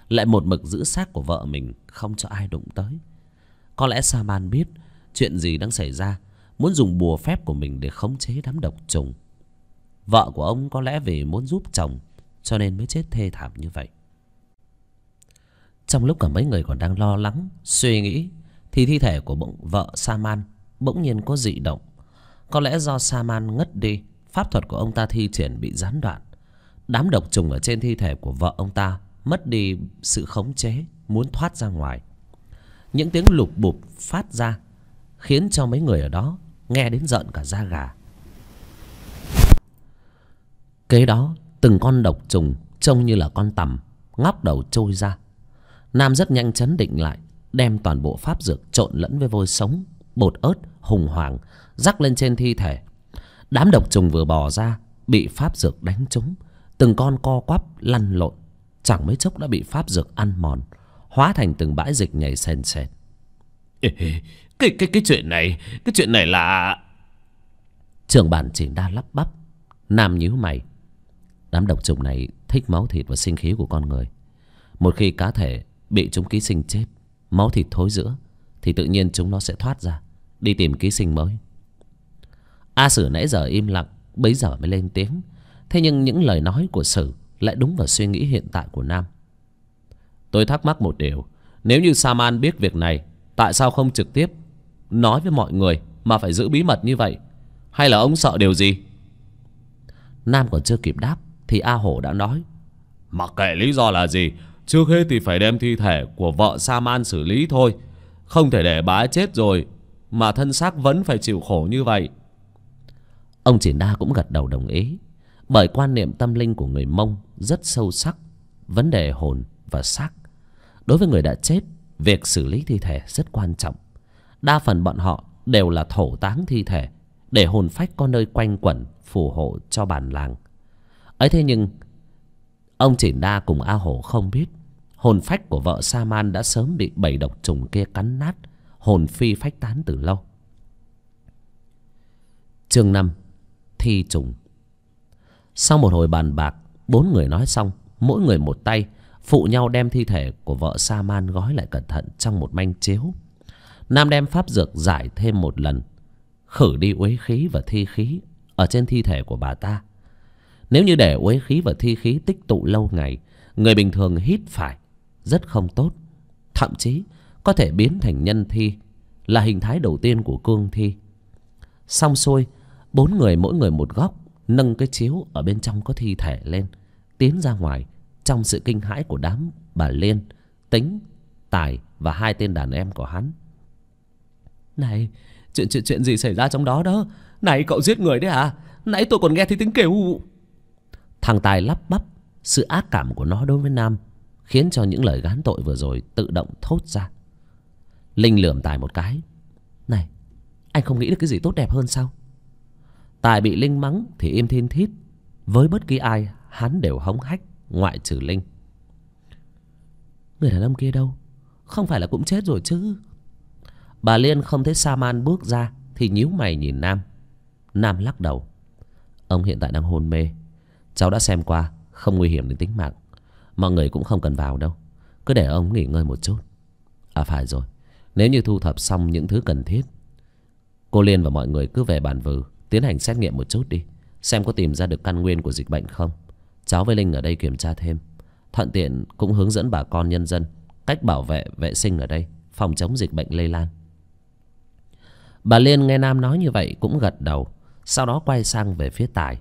lại một mực giữ xác của vợ mình không cho ai đụng tới có lẽ sa man biết chuyện gì đang xảy ra muốn dùng bùa phép của mình để khống chế đám độc trùng vợ của ông có lẽ vì muốn giúp chồng cho nên mới chết thê thảm như vậy trong lúc cả mấy người còn đang lo lắng suy nghĩ thì thi thể của bụng vợ sa man bỗng nhiên có dị động có lẽ do sa man ngất đi pháp thuật của ông ta thi triển bị gián đoạn đám độc trùng ở trên thi thể của vợ ông ta mất đi sự khống chế muốn thoát ra ngoài những tiếng lục bụp phát ra khiến cho mấy người ở đó nghe đến giận cả da gà kế đó từng con độc trùng trông như là con tằm ngóc đầu trôi ra nam rất nhanh chấn định lại đem toàn bộ pháp dược trộn lẫn với vôi sống bột ớt hùng hoàng rắc lên trên thi thể đám độc trùng vừa bò ra bị pháp dược đánh trúng từng con co quắp lăn lộn chẳng mấy chốc đã bị pháp dược ăn mòn hóa thành từng bãi dịch nhảy sền sệt cái cái cái chuyện này cái chuyện này là trường bản chỉ đa lắp bắp nam nhíu mày đám độc trùng này thích máu thịt và sinh khí của con người một khi cá thể bị chúng ký sinh chết máu thịt thối giữa thì tự nhiên chúng nó sẽ thoát ra đi tìm ký sinh mới a sử nãy giờ im lặng bấy giờ mới lên tiếng thế nhưng những lời nói của sử lại đúng vào suy nghĩ hiện tại của nam tôi thắc mắc một điều nếu như sa man biết việc này tại sao không trực tiếp nói với mọi người mà phải giữ bí mật như vậy hay là ông sợ điều gì nam còn chưa kịp đáp thì a hổ đã nói mặc kệ lý do là gì Trước hết thì phải đem thi thể của vợ Sa Man xử lý thôi. Không thể để bà chết rồi mà thân xác vẫn phải chịu khổ như vậy. Ông Chỉ Đa cũng gật đầu đồng ý. Bởi quan niệm tâm linh của người Mông rất sâu sắc. Vấn đề hồn và xác. Đối với người đã chết, việc xử lý thi thể rất quan trọng. Đa phần bọn họ đều là thổ táng thi thể. Để hồn phách có nơi quanh quẩn phù hộ cho bản làng. ấy thế nhưng ông Chỉ Đa cùng A Hổ không biết hồn phách của vợ sa man đã sớm bị bảy độc trùng kia cắn nát hồn phi phách tán từ lâu chương năm thi trùng sau một hồi bàn bạc bốn người nói xong mỗi người một tay phụ nhau đem thi thể của vợ sa man gói lại cẩn thận trong một manh chiếu nam đem pháp dược giải thêm một lần khử đi uế khí và thi khí ở trên thi thể của bà ta nếu như để uế khí và thi khí tích tụ lâu ngày người bình thường hít phải rất không tốt thậm chí có thể biến thành nhân thi là hình thái đầu tiên của cương thi xong xuôi bốn người mỗi người một góc nâng cái chiếu ở bên trong có thi thể lên tiến ra ngoài trong sự kinh hãi của đám bà liên tính tài và hai tên đàn em của hắn này chuyện chuyện chuyện gì xảy ra trong đó đó này cậu giết người đấy à nãy tôi còn nghe thấy tiếng kêu thằng tài lắp bắp sự ác cảm của nó đối với nam khiến cho những lời gán tội vừa rồi tự động thốt ra linh lườm tài một cái này anh không nghĩ được cái gì tốt đẹp hơn sao tài bị linh mắng thì im thiên thít với bất kỳ ai hắn đều hống hách ngoại trừ linh người đàn ông kia đâu không phải là cũng chết rồi chứ bà liên không thấy sa man bước ra thì nhíu mày nhìn nam nam lắc đầu ông hiện tại đang hôn mê cháu đã xem qua không nguy hiểm đến tính mạng mọi người cũng không cần vào đâu cứ để ông nghỉ ngơi một chút à phải rồi nếu như thu thập xong những thứ cần thiết cô liên và mọi người cứ về bàn vừ tiến hành xét nghiệm một chút đi xem có tìm ra được căn nguyên của dịch bệnh không cháu với linh ở đây kiểm tra thêm thuận tiện cũng hướng dẫn bà con nhân dân cách bảo vệ vệ sinh ở đây phòng chống dịch bệnh lây lan bà liên nghe nam nói như vậy cũng gật đầu sau đó quay sang về phía tài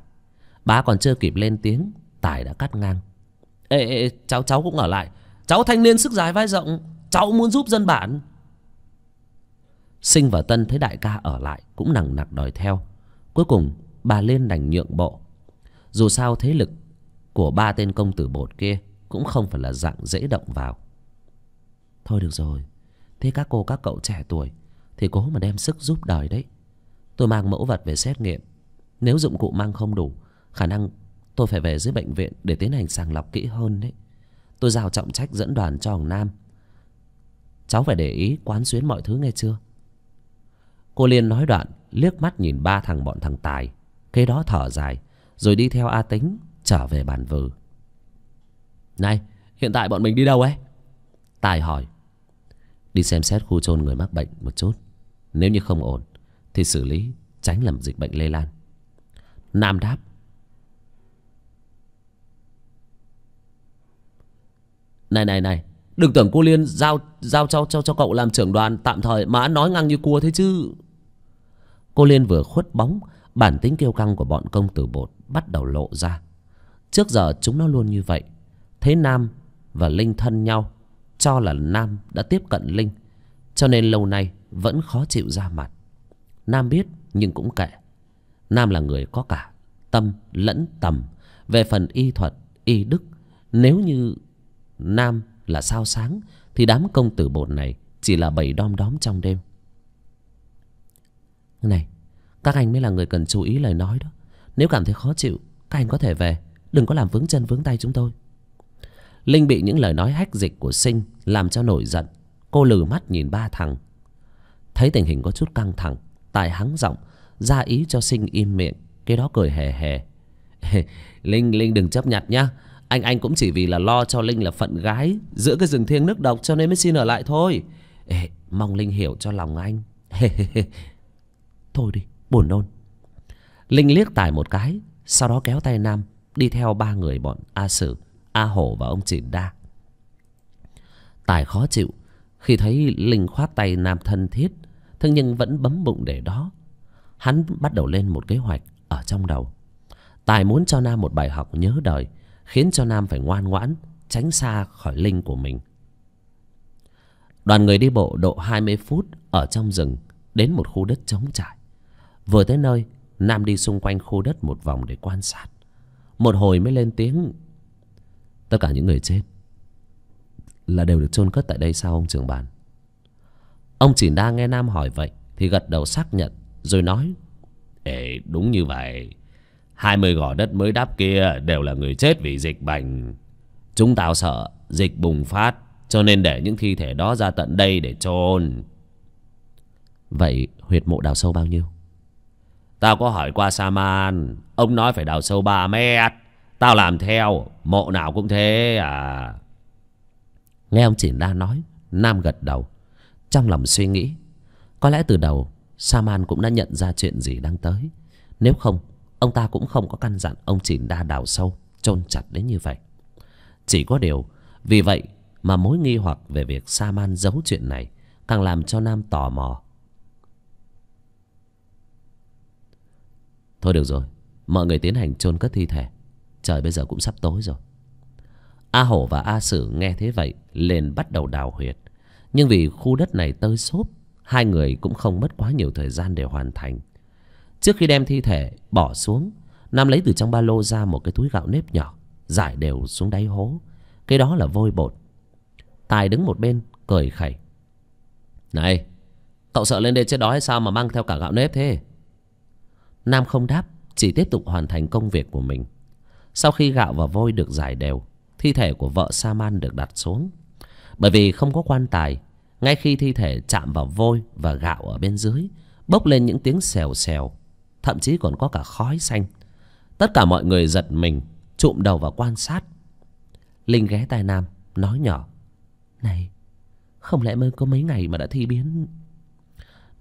bà còn chưa kịp lên tiếng tài đã cắt ngang ê, ê cháu cháu cũng ở lại cháu thanh niên sức dài vai rộng cháu muốn giúp dân bản sinh và tân thấy đại ca ở lại cũng nằng nặc đòi theo cuối cùng bà liên đành nhượng bộ dù sao thế lực của ba tên công tử bột kia cũng không phải là dạng dễ động vào thôi được rồi thế các cô các cậu trẻ tuổi thì cố mà đem sức giúp đời đấy tôi mang mẫu vật về xét nghiệm nếu dụng cụ mang không đủ khả năng tôi phải về dưới bệnh viện để tiến hành sàng lọc kỹ hơn đấy tôi giao trọng trách dẫn đoàn cho hồng nam cháu phải để ý quán xuyến mọi thứ nghe chưa cô liên nói đoạn liếc mắt nhìn ba thằng bọn thằng tài kế đó thở dài rồi đi theo a tính trở về bàn vừ này hiện tại bọn mình đi đâu ấy tài hỏi đi xem xét khu trôn người mắc bệnh một chút nếu như không ổn thì xử lý tránh làm dịch bệnh lây lan nam đáp Này này này Đừng tưởng cô Liên giao giao cho, cho, cho cậu làm trưởng đoàn tạm thời Mà nói ngang như cua thế chứ Cô Liên vừa khuất bóng Bản tính kiêu căng của bọn công tử bột Bắt đầu lộ ra Trước giờ chúng nó luôn như vậy Thế Nam và Linh thân nhau Cho là Nam đã tiếp cận Linh Cho nên lâu nay vẫn khó chịu ra mặt Nam biết nhưng cũng kệ Nam là người có cả tâm lẫn tầm Về phần y thuật, y đức Nếu như nam là sao sáng thì đám công tử bột này chỉ là bầy đom đóm trong đêm này các anh mới là người cần chú ý lời nói đó nếu cảm thấy khó chịu các anh có thể về đừng có làm vướng chân vướng tay chúng tôi linh bị những lời nói hách dịch của sinh làm cho nổi giận cô lừ mắt nhìn ba thằng thấy tình hình có chút căng thẳng tài hắng giọng ra ý cho sinh im miệng cái đó cười hề hề (laughs) linh linh đừng chấp nhận nhá anh anh cũng chỉ vì là lo cho linh là phận gái giữa cái rừng thiêng nước độc cho nên mới xin ở lại thôi Ê, mong linh hiểu cho lòng anh (laughs) thôi đi buồn nôn linh liếc tài một cái sau đó kéo tay nam đi theo ba người bọn a sử a hổ và ông chỉn đa tài khó chịu khi thấy linh khoát tay nam thân thiết thế nhưng vẫn bấm bụng để đó hắn bắt đầu lên một kế hoạch ở trong đầu tài muốn cho nam một bài học nhớ đời khiến cho nam phải ngoan ngoãn tránh xa khỏi linh của mình đoàn người đi bộ độ hai mươi phút ở trong rừng đến một khu đất trống trải vừa tới nơi nam đi xung quanh khu đất một vòng để quan sát một hồi mới lên tiếng tất cả những người chết là đều được chôn cất tại đây sao ông trưởng bàn ông chỉ đang nghe nam hỏi vậy thì gật đầu xác nhận rồi nói ê đúng như vậy 20 gò đất mới đắp kia đều là người chết vì dịch bệnh. Chúng tao sợ dịch bùng phát cho nên để những thi thể đó ra tận đây để chôn. Vậy huyệt mộ đào sâu bao nhiêu? Tao có hỏi qua Saman, ông nói phải đào sâu 3 mét. Tao làm theo, mộ nào cũng thế à. Nghe ông chỉ đa nói, Nam gật đầu. Trong lòng suy nghĩ, có lẽ từ đầu Saman cũng đã nhận ra chuyện gì đang tới. Nếu không ông ta cũng không có căn dặn ông chìm đa đào sâu chôn chặt đến như vậy chỉ có điều vì vậy mà mối nghi hoặc về việc sa man giấu chuyện này càng làm cho nam tò mò thôi được rồi mọi người tiến hành chôn cất thi thể trời bây giờ cũng sắp tối rồi a hổ và a sử nghe thế vậy liền bắt đầu đào huyệt nhưng vì khu đất này tơi xốp hai người cũng không mất quá nhiều thời gian để hoàn thành trước khi đem thi thể bỏ xuống nam lấy từ trong ba lô ra một cái túi gạo nếp nhỏ giải đều xuống đáy hố cái đó là vôi bột tài đứng một bên cười khẩy này cậu sợ lên đây chết đói sao mà mang theo cả gạo nếp thế nam không đáp chỉ tiếp tục hoàn thành công việc của mình sau khi gạo và vôi được giải đều thi thể của vợ sa man được đặt xuống bởi vì không có quan tài ngay khi thi thể chạm vào vôi và gạo ở bên dưới bốc lên những tiếng xèo xèo thậm chí còn có cả khói xanh tất cả mọi người giật mình trụm đầu và quan sát linh ghé tai nam nói nhỏ này không lẽ mới có mấy ngày mà đã thi biến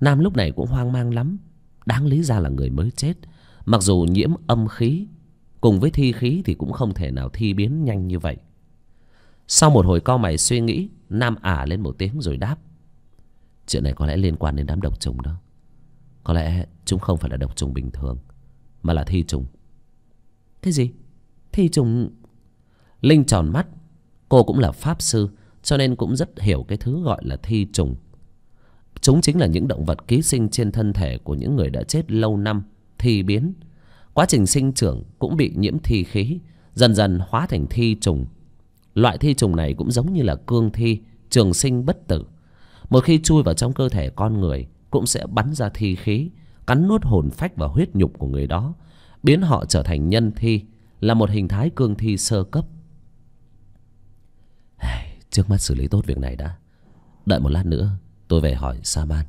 nam lúc này cũng hoang mang lắm đáng lý ra là người mới chết mặc dù nhiễm âm khí cùng với thi khí thì cũng không thể nào thi biến nhanh như vậy sau một hồi co mày suy nghĩ nam ả lên một tiếng rồi đáp chuyện này có lẽ liên quan đến đám độc trùng đó có lẽ chúng không phải là độc trùng bình thường mà là thi trùng cái gì thi trùng linh tròn mắt cô cũng là pháp sư cho nên cũng rất hiểu cái thứ gọi là thi trùng chúng chính là những động vật ký sinh trên thân thể của những người đã chết lâu năm thi biến quá trình sinh trưởng cũng bị nhiễm thi khí dần dần hóa thành thi trùng loại thi trùng này cũng giống như là cương thi trường sinh bất tử một khi chui vào trong cơ thể con người cũng sẽ bắn ra thi khí cắn nuốt hồn phách và huyết nhục của người đó biến họ trở thành nhân thi là một hình thái cương thi sơ cấp trước mắt xử lý tốt việc này đã đợi một lát nữa tôi về hỏi sa man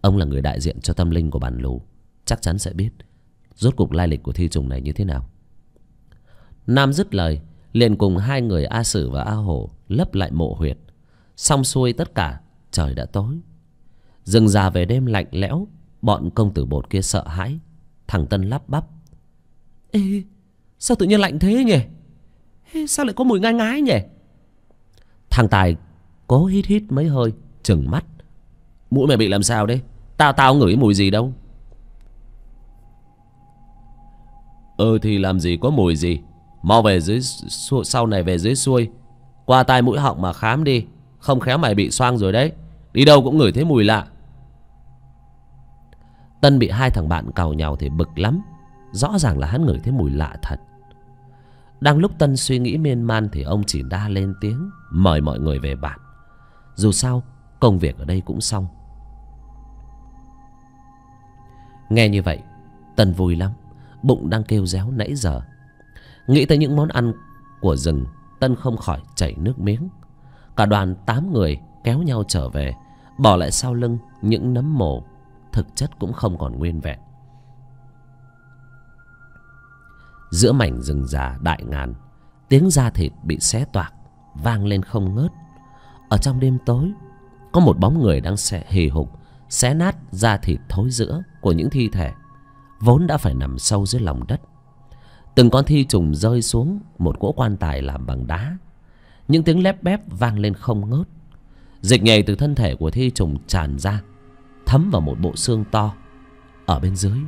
ông là người đại diện cho tâm linh của bản lù chắc chắn sẽ biết rốt cuộc lai lịch của thi trùng này như thế nào nam dứt lời liền cùng hai người a sử và a hổ lấp lại mộ huyệt xong xuôi tất cả trời đã tối rừng già về đêm lạnh lẽo bọn công tử bột kia sợ hãi thằng tân lắp bắp ê sao tự nhiên lạnh thế nhỉ ê, sao lại có mùi ngai ngái nhỉ thằng tài cố hít hít mấy hơi chừng mắt mũi mày bị làm sao đấy tao tao ngửi mùi gì đâu ừ thì làm gì có mùi gì mau về dưới sau này về dưới xuôi qua tai mũi họng mà khám đi không khéo mày bị xoang rồi đấy đi đâu cũng ngửi thấy mùi lạ tân bị hai thằng bạn cào nhào thì bực lắm rõ ràng là hắn ngửi thấy mùi lạ thật đang lúc tân suy nghĩ miên man thì ông chỉ đa lên tiếng mời mọi người về bản dù sao công việc ở đây cũng xong nghe như vậy tân vui lắm bụng đang kêu réo nãy giờ nghĩ tới những món ăn của rừng tân không khỏi chảy nước miếng cả đoàn tám người kéo nhau trở về bỏ lại sau lưng những nấm mồ thực chất cũng không còn nguyên vẹn giữa mảnh rừng già đại ngàn tiếng da thịt bị xé toạc vang lên không ngớt ở trong đêm tối có một bóng người đang xẻ hì hục xé nát da thịt thối giữa của những thi thể vốn đã phải nằm sâu dưới lòng đất từng con thi trùng rơi xuống một cỗ quan tài làm bằng đá những tiếng lép bép vang lên không ngớt dịch nhầy từ thân thể của thi trùng tràn ra thấm vào một bộ xương to ở bên dưới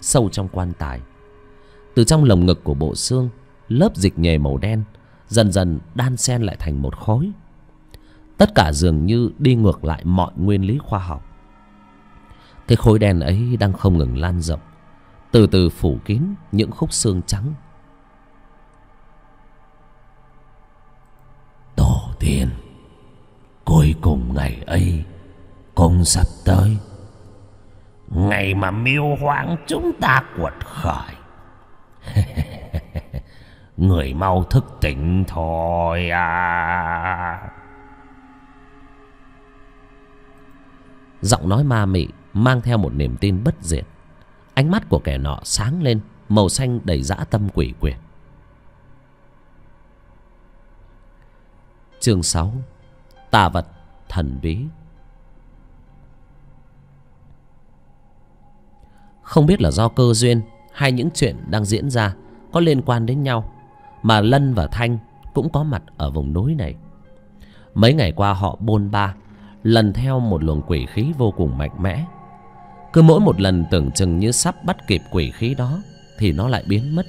sâu trong quan tài từ trong lồng ngực của bộ xương lớp dịch nhề màu đen dần dần đan sen lại thành một khối tất cả dường như đi ngược lại mọi nguyên lý khoa học cái khối đen ấy đang không ngừng lan rộng từ từ phủ kín những khúc xương trắng tổ tiên cuối cùng ngày ấy cũng sắp tới ngày mà miêu hoang chúng ta quật khởi (laughs) người mau thức tỉnh thôi à giọng nói ma mị mang theo một niềm tin bất diệt ánh mắt của kẻ nọ sáng lên màu xanh đầy dã tâm quỷ quyệt chương sáu tà vật thần bí Không biết là do cơ duyên hay những chuyện đang diễn ra có liên quan đến nhau mà Lân và Thanh cũng có mặt ở vùng núi này. Mấy ngày qua họ bôn ba, lần theo một luồng quỷ khí vô cùng mạnh mẽ. Cứ mỗi một lần tưởng chừng như sắp bắt kịp quỷ khí đó thì nó lại biến mất.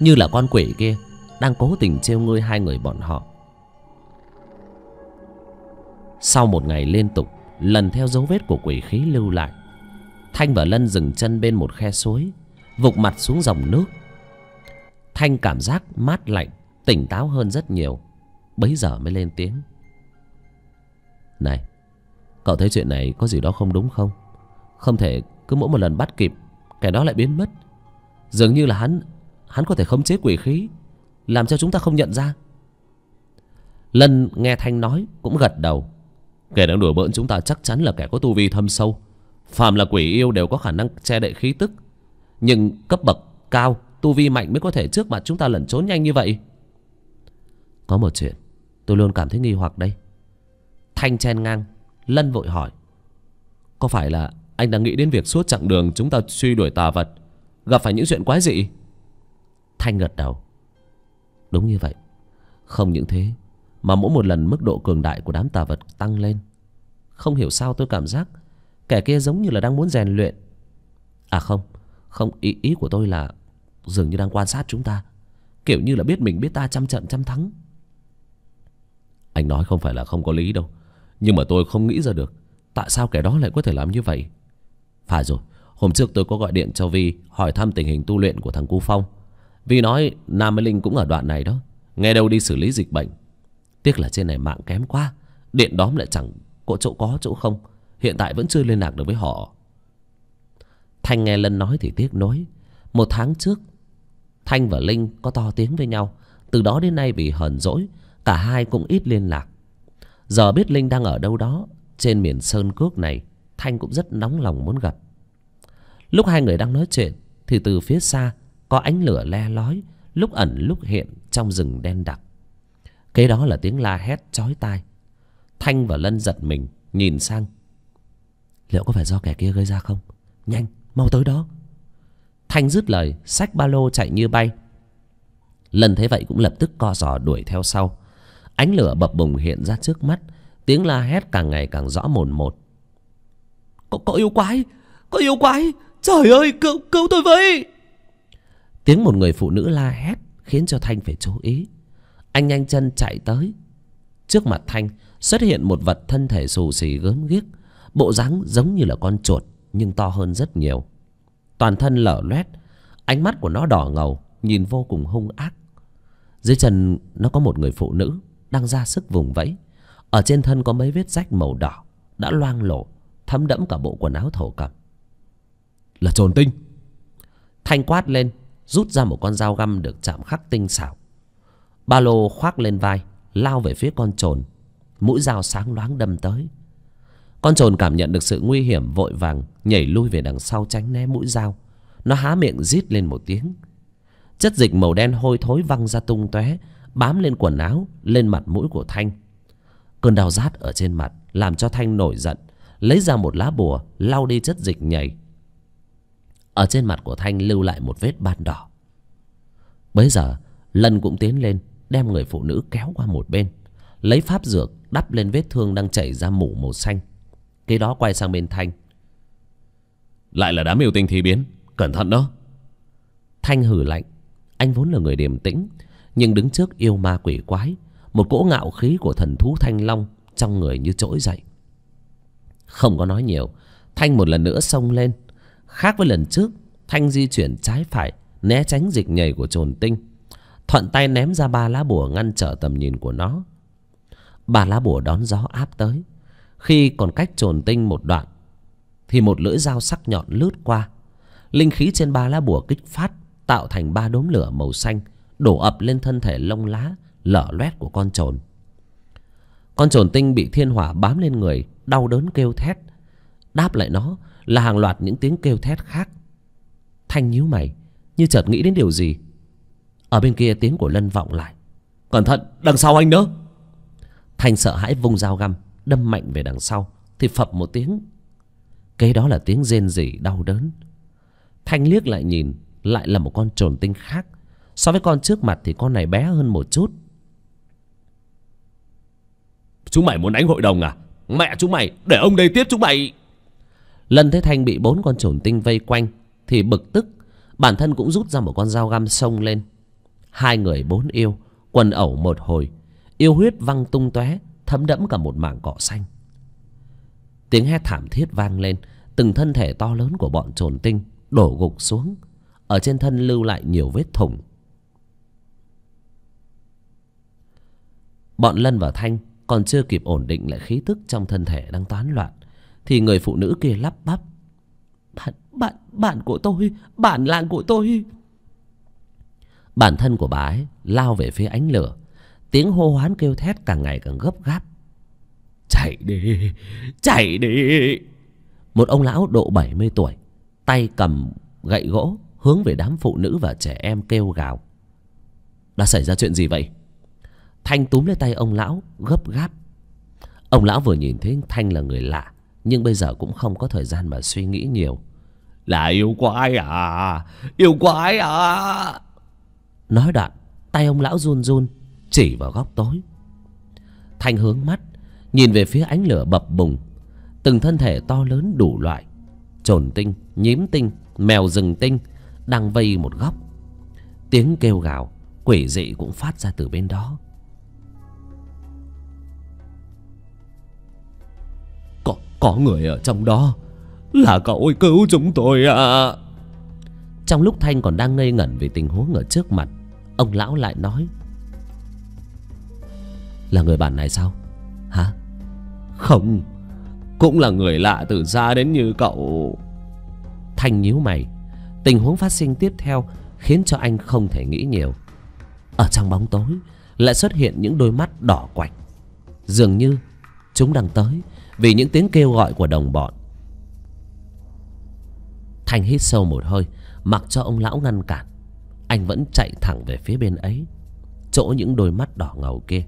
Như là con quỷ kia đang cố tình trêu ngươi hai người bọn họ. Sau một ngày liên tục lần theo dấu vết của quỷ khí lưu lại, thanh và lân dừng chân bên một khe suối vụt mặt xuống dòng nước thanh cảm giác mát lạnh tỉnh táo hơn rất nhiều bấy giờ mới lên tiếng này cậu thấy chuyện này có gì đó không đúng không không thể cứ mỗi một lần bắt kịp kẻ đó lại biến mất dường như là hắn hắn có thể khống chế quỷ khí làm cho chúng ta không nhận ra lân nghe thanh nói cũng gật đầu kẻ đang đùa bỡn chúng ta chắc chắn là kẻ có tu vi thâm sâu phàm là quỷ yêu đều có khả năng che đậy khí tức nhưng cấp bậc cao tu vi mạnh mới có thể trước mặt chúng ta lẩn trốn nhanh như vậy có một chuyện tôi luôn cảm thấy nghi hoặc đây thanh chen ngang lân vội hỏi có phải là anh đang nghĩ đến việc suốt chặng đường chúng ta truy đuổi tà vật gặp phải những chuyện quái dị thanh gật đầu đúng như vậy không những thế mà mỗi một lần mức độ cường đại của đám tà vật tăng lên không hiểu sao tôi cảm giác Kẻ kia giống như là đang muốn rèn luyện À không Không ý, ý của tôi là Dường như đang quan sát chúng ta Kiểu như là biết mình biết ta trăm trận trăm thắng Anh nói không phải là không có lý đâu Nhưng mà tôi không nghĩ ra được Tại sao kẻ đó lại có thể làm như vậy Phải rồi Hôm trước tôi có gọi điện cho Vi Hỏi thăm tình hình tu luyện của thằng Cú Phong Vi nói Nam Mỹ Linh cũng ở đoạn này đó Nghe đâu đi xử lý dịch bệnh Tiếc là trên này mạng kém quá Điện đóm lại chẳng có chỗ có chỗ không hiện tại vẫn chưa liên lạc được với họ thanh nghe lân nói thì tiếc nối một tháng trước thanh và linh có to tiếng với nhau từ đó đến nay vì hờn dỗi cả hai cũng ít liên lạc giờ biết linh đang ở đâu đó trên miền sơn cước này thanh cũng rất nóng lòng muốn gặp lúc hai người đang nói chuyện thì từ phía xa có ánh lửa le lói lúc ẩn lúc hiện trong rừng đen đặc kế đó là tiếng la hét chói tai thanh và lân giật mình nhìn sang liệu có phải do kẻ kia gây ra không nhanh mau tới đó thanh dứt lời xách ba lô chạy như bay lần thấy vậy cũng lập tức co giò đuổi theo sau ánh lửa bập bùng hiện ra trước mắt tiếng la hét càng ngày càng rõ mồn một có, có yêu quái có yêu quái trời ơi cứu cứu tôi với tiếng một người phụ nữ la hét khiến cho thanh phải chú ý anh nhanh chân chạy tới trước mặt thanh xuất hiện một vật thân thể xù xì gớm ghiếc bộ dáng giống như là con chuột nhưng to hơn rất nhiều toàn thân lở loét ánh mắt của nó đỏ ngầu nhìn vô cùng hung ác dưới chân nó có một người phụ nữ đang ra sức vùng vẫy ở trên thân có mấy vết rách màu đỏ đã loang lổ thấm đẫm cả bộ quần áo thổ cẩm là trồn tinh thanh quát lên rút ra một con dao găm được chạm khắc tinh xảo ba lô khoác lên vai lao về phía con trồn mũi dao sáng loáng đâm tới con trồn cảm nhận được sự nguy hiểm vội vàng nhảy lui về đằng sau tránh né mũi dao nó há miệng rít lên một tiếng chất dịch màu đen hôi thối văng ra tung tóe bám lên quần áo lên mặt mũi của thanh cơn đau rát ở trên mặt làm cho thanh nổi giận lấy ra một lá bùa lau đi chất dịch nhảy ở trên mặt của thanh lưu lại một vết ban đỏ bấy giờ lân cũng tiến lên đem người phụ nữ kéo qua một bên lấy pháp dược đắp lên vết thương đang chảy ra mủ màu xanh cái đó quay sang bên thanh lại là đám yêu tinh thi biến cẩn thận đó thanh hử lạnh anh vốn là người điềm tĩnh nhưng đứng trước yêu ma quỷ quái một cỗ ngạo khí của thần thú thanh long trong người như trỗi dậy không có nói nhiều thanh một lần nữa xông lên khác với lần trước thanh di chuyển trái phải né tránh dịch nhảy của trồn tinh thuận tay ném ra ba lá bùa ngăn trở tầm nhìn của nó ba lá bùa đón gió áp tới khi còn cách trồn tinh một đoạn thì một lưỡi dao sắc nhọn lướt qua linh khí trên ba lá bùa kích phát tạo thành ba đốm lửa màu xanh đổ ập lên thân thể lông lá lở loét của con trồn con trồn tinh bị thiên hỏa bám lên người đau đớn kêu thét đáp lại nó là hàng loạt những tiếng kêu thét khác thanh nhíu mày như chợt nghĩ đến điều gì ở bên kia tiếng của lân vọng lại cẩn thận đằng sau anh nữa thanh sợ hãi vung dao găm đâm mạnh về đằng sau thì phập một tiếng kế đó là tiếng rên rỉ đau đớn thanh liếc lại nhìn lại là một con trồn tinh khác so với con trước mặt thì con này bé hơn một chút chúng mày muốn đánh hội đồng à mẹ chúng mày để ông đây tiếp chúng mày lần thấy thanh bị bốn con trồn tinh vây quanh thì bực tức bản thân cũng rút ra một con dao găm xông lên hai người bốn yêu quần ẩu một hồi yêu huyết văng tung tóe thấm đẫm cả một mảng cỏ xanh tiếng hét thảm thiết vang lên từng thân thể to lớn của bọn trồn tinh đổ gục xuống ở trên thân lưu lại nhiều vết thủng bọn lân và thanh còn chưa kịp ổn định lại khí tức trong thân thể đang toán loạn thì người phụ nữ kia lắp bắp bạn bạn bạn của tôi bản làng của tôi bản thân của bà ấy lao về phía ánh lửa tiếng hô hoán kêu thét càng ngày càng gấp gáp chạy đi chạy đi một ông lão độ bảy mươi tuổi tay cầm gậy gỗ hướng về đám phụ nữ và trẻ em kêu gào đã xảy ra chuyện gì vậy thanh túm lấy tay ông lão gấp gáp ông lão vừa nhìn thấy thanh là người lạ nhưng bây giờ cũng không có thời gian mà suy nghĩ nhiều là yêu quái à yêu quái à nói đoạn tay ông lão run run chỉ vào góc tối thanh hướng mắt nhìn về phía ánh lửa bập bùng từng thân thể to lớn đủ loại trồn tinh nhím tinh mèo rừng tinh đang vây một góc tiếng kêu gào quỷ dị cũng phát ra từ bên đó có có người ở trong đó là cậu ơi cứu chúng tôi à trong lúc thanh còn đang ngây ngẩn về tình huống ở trước mặt ông lão lại nói là người bạn này sao Hả Không Cũng là người lạ từ xa đến như cậu Thanh nhíu mày Tình huống phát sinh tiếp theo Khiến cho anh không thể nghĩ nhiều Ở trong bóng tối Lại xuất hiện những đôi mắt đỏ quạch Dường như chúng đang tới Vì những tiếng kêu gọi của đồng bọn Thanh hít sâu một hơi Mặc cho ông lão ngăn cản Anh vẫn chạy thẳng về phía bên ấy Chỗ những đôi mắt đỏ ngầu kia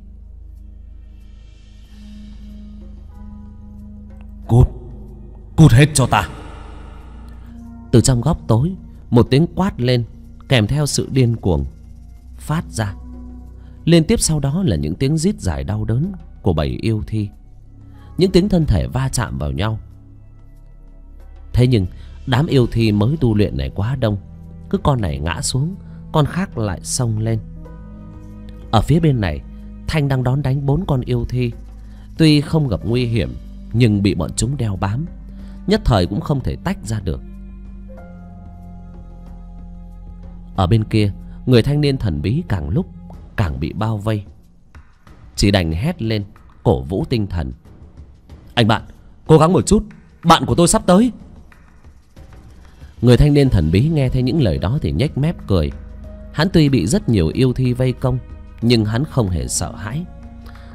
Cút Cút hết cho ta Từ trong góc tối Một tiếng quát lên Kèm theo sự điên cuồng Phát ra Liên tiếp sau đó là những tiếng rít dài đau đớn Của bầy yêu thi Những tiếng thân thể va chạm vào nhau Thế nhưng Đám yêu thi mới tu luyện này quá đông Cứ con này ngã xuống Con khác lại xông lên Ở phía bên này Thanh đang đón đánh bốn con yêu thi Tuy không gặp nguy hiểm nhưng bị bọn chúng đeo bám nhất thời cũng không thể tách ra được ở bên kia người thanh niên thần bí càng lúc càng bị bao vây chỉ đành hét lên cổ vũ tinh thần anh bạn cố gắng một chút bạn của tôi sắp tới người thanh niên thần bí nghe thấy những lời đó thì nhếch mép cười hắn tuy bị rất nhiều yêu thi vây công nhưng hắn không hề sợ hãi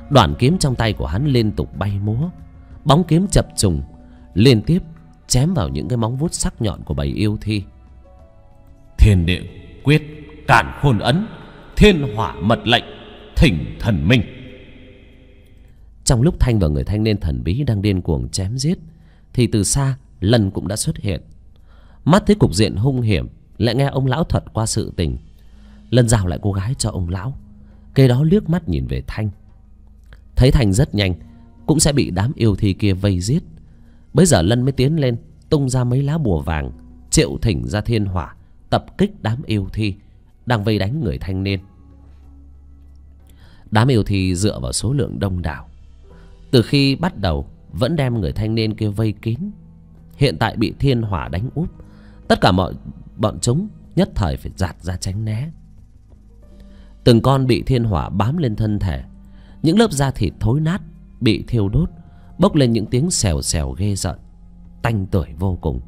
đoàn kiếm trong tay của hắn liên tục bay múa bóng kiếm chập trùng liên tiếp chém vào những cái móng vuốt sắc nhọn của bầy yêu thi thiên địa quyết cản khôn ấn thiên hỏa mật lệnh thỉnh thần minh trong lúc thanh và người thanh niên thần bí đang điên cuồng chém giết thì từ xa lân cũng đã xuất hiện mắt thấy cục diện hung hiểm lại nghe ông lão thuật qua sự tình lân giao lại cô gái cho ông lão kế đó liếc mắt nhìn về thanh thấy thanh rất nhanh cũng sẽ bị đám yêu thi kia vây giết bấy giờ lân mới tiến lên tung ra mấy lá bùa vàng triệu thỉnh ra thiên hỏa tập kích đám yêu thi đang vây đánh người thanh niên đám yêu thi dựa vào số lượng đông đảo từ khi bắt đầu vẫn đem người thanh niên kia vây kín hiện tại bị thiên hỏa đánh úp tất cả mọi bọn chúng nhất thời phải giạt ra tránh né từng con bị thiên hỏa bám lên thân thể những lớp da thịt thối nát bị thiêu đốt bốc lên những tiếng xèo xèo ghê rợn tanh tưởi vô cùng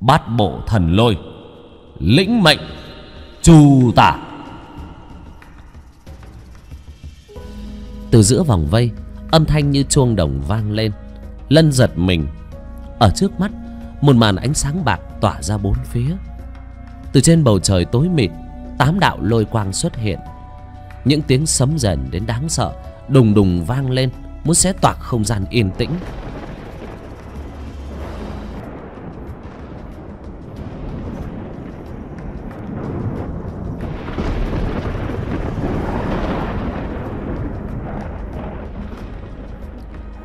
bát bộ thần lôi lĩnh mệnh chu tả từ giữa vòng vây âm thanh như chuông đồng vang lên lân giật mình ở trước mắt một màn ánh sáng bạc tỏa ra bốn phía từ trên bầu trời tối mịt tám đạo lôi quang xuất hiện những tiếng sấm dần đến đáng sợ đùng đùng vang lên muốn xé toạc không gian yên tĩnh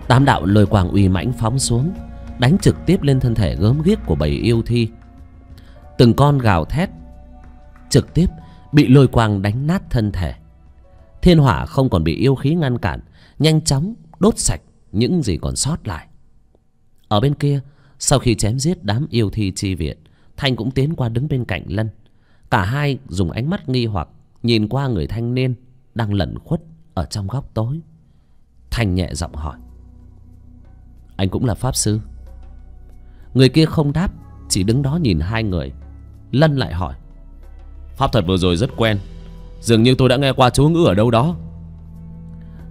tám đạo lôi quang uy mãnh phóng xuống đánh trực tiếp lên thân thể gớm ghiếc của bầy yêu thi từng con gào thét trực tiếp bị lôi quang đánh nát thân thể thiên hỏa không còn bị yêu khí ngăn cản nhanh chóng đốt sạch những gì còn sót lại ở bên kia sau khi chém giết đám yêu thi chi viện thanh cũng tiến qua đứng bên cạnh lân cả hai dùng ánh mắt nghi hoặc nhìn qua người thanh niên đang lẩn khuất ở trong góc tối thanh nhẹ giọng hỏi anh cũng là pháp sư người kia không đáp chỉ đứng đó nhìn hai người lân lại hỏi pháp thuật vừa rồi rất quen Dường như tôi đã nghe qua chú ngữ ở đâu đó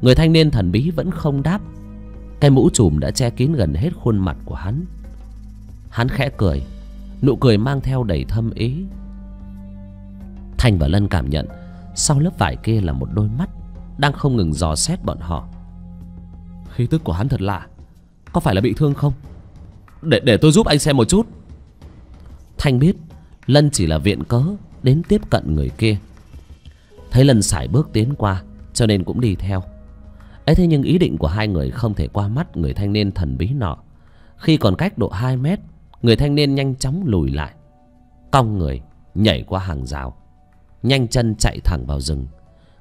Người thanh niên thần bí vẫn không đáp Cái mũ trùm đã che kín gần hết khuôn mặt của hắn Hắn khẽ cười Nụ cười mang theo đầy thâm ý Thanh và Lân cảm nhận Sau lớp vải kia là một đôi mắt Đang không ngừng dò xét bọn họ Khí tức của hắn thật lạ Có phải là bị thương không Để, để tôi giúp anh xem một chút Thanh biết Lân chỉ là viện cớ Đến tiếp cận người kia thấy lần sải bước tiến qua cho nên cũng đi theo ấy thế nhưng ý định của hai người không thể qua mắt người thanh niên thần bí nọ khi còn cách độ hai mét người thanh niên nhanh chóng lùi lại cong người nhảy qua hàng rào nhanh chân chạy thẳng vào rừng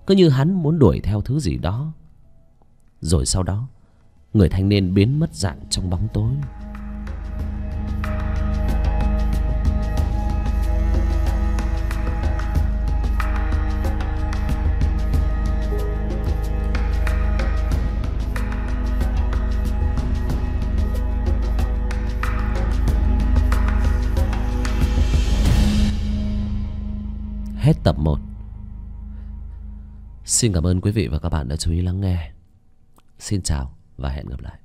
cứ như hắn muốn đuổi theo thứ gì đó rồi sau đó người thanh niên biến mất dạng trong bóng tối Hết tập 1 Xin cảm ơn quý vị và các bạn đã chú ý lắng nghe Xin chào và hẹn gặp lại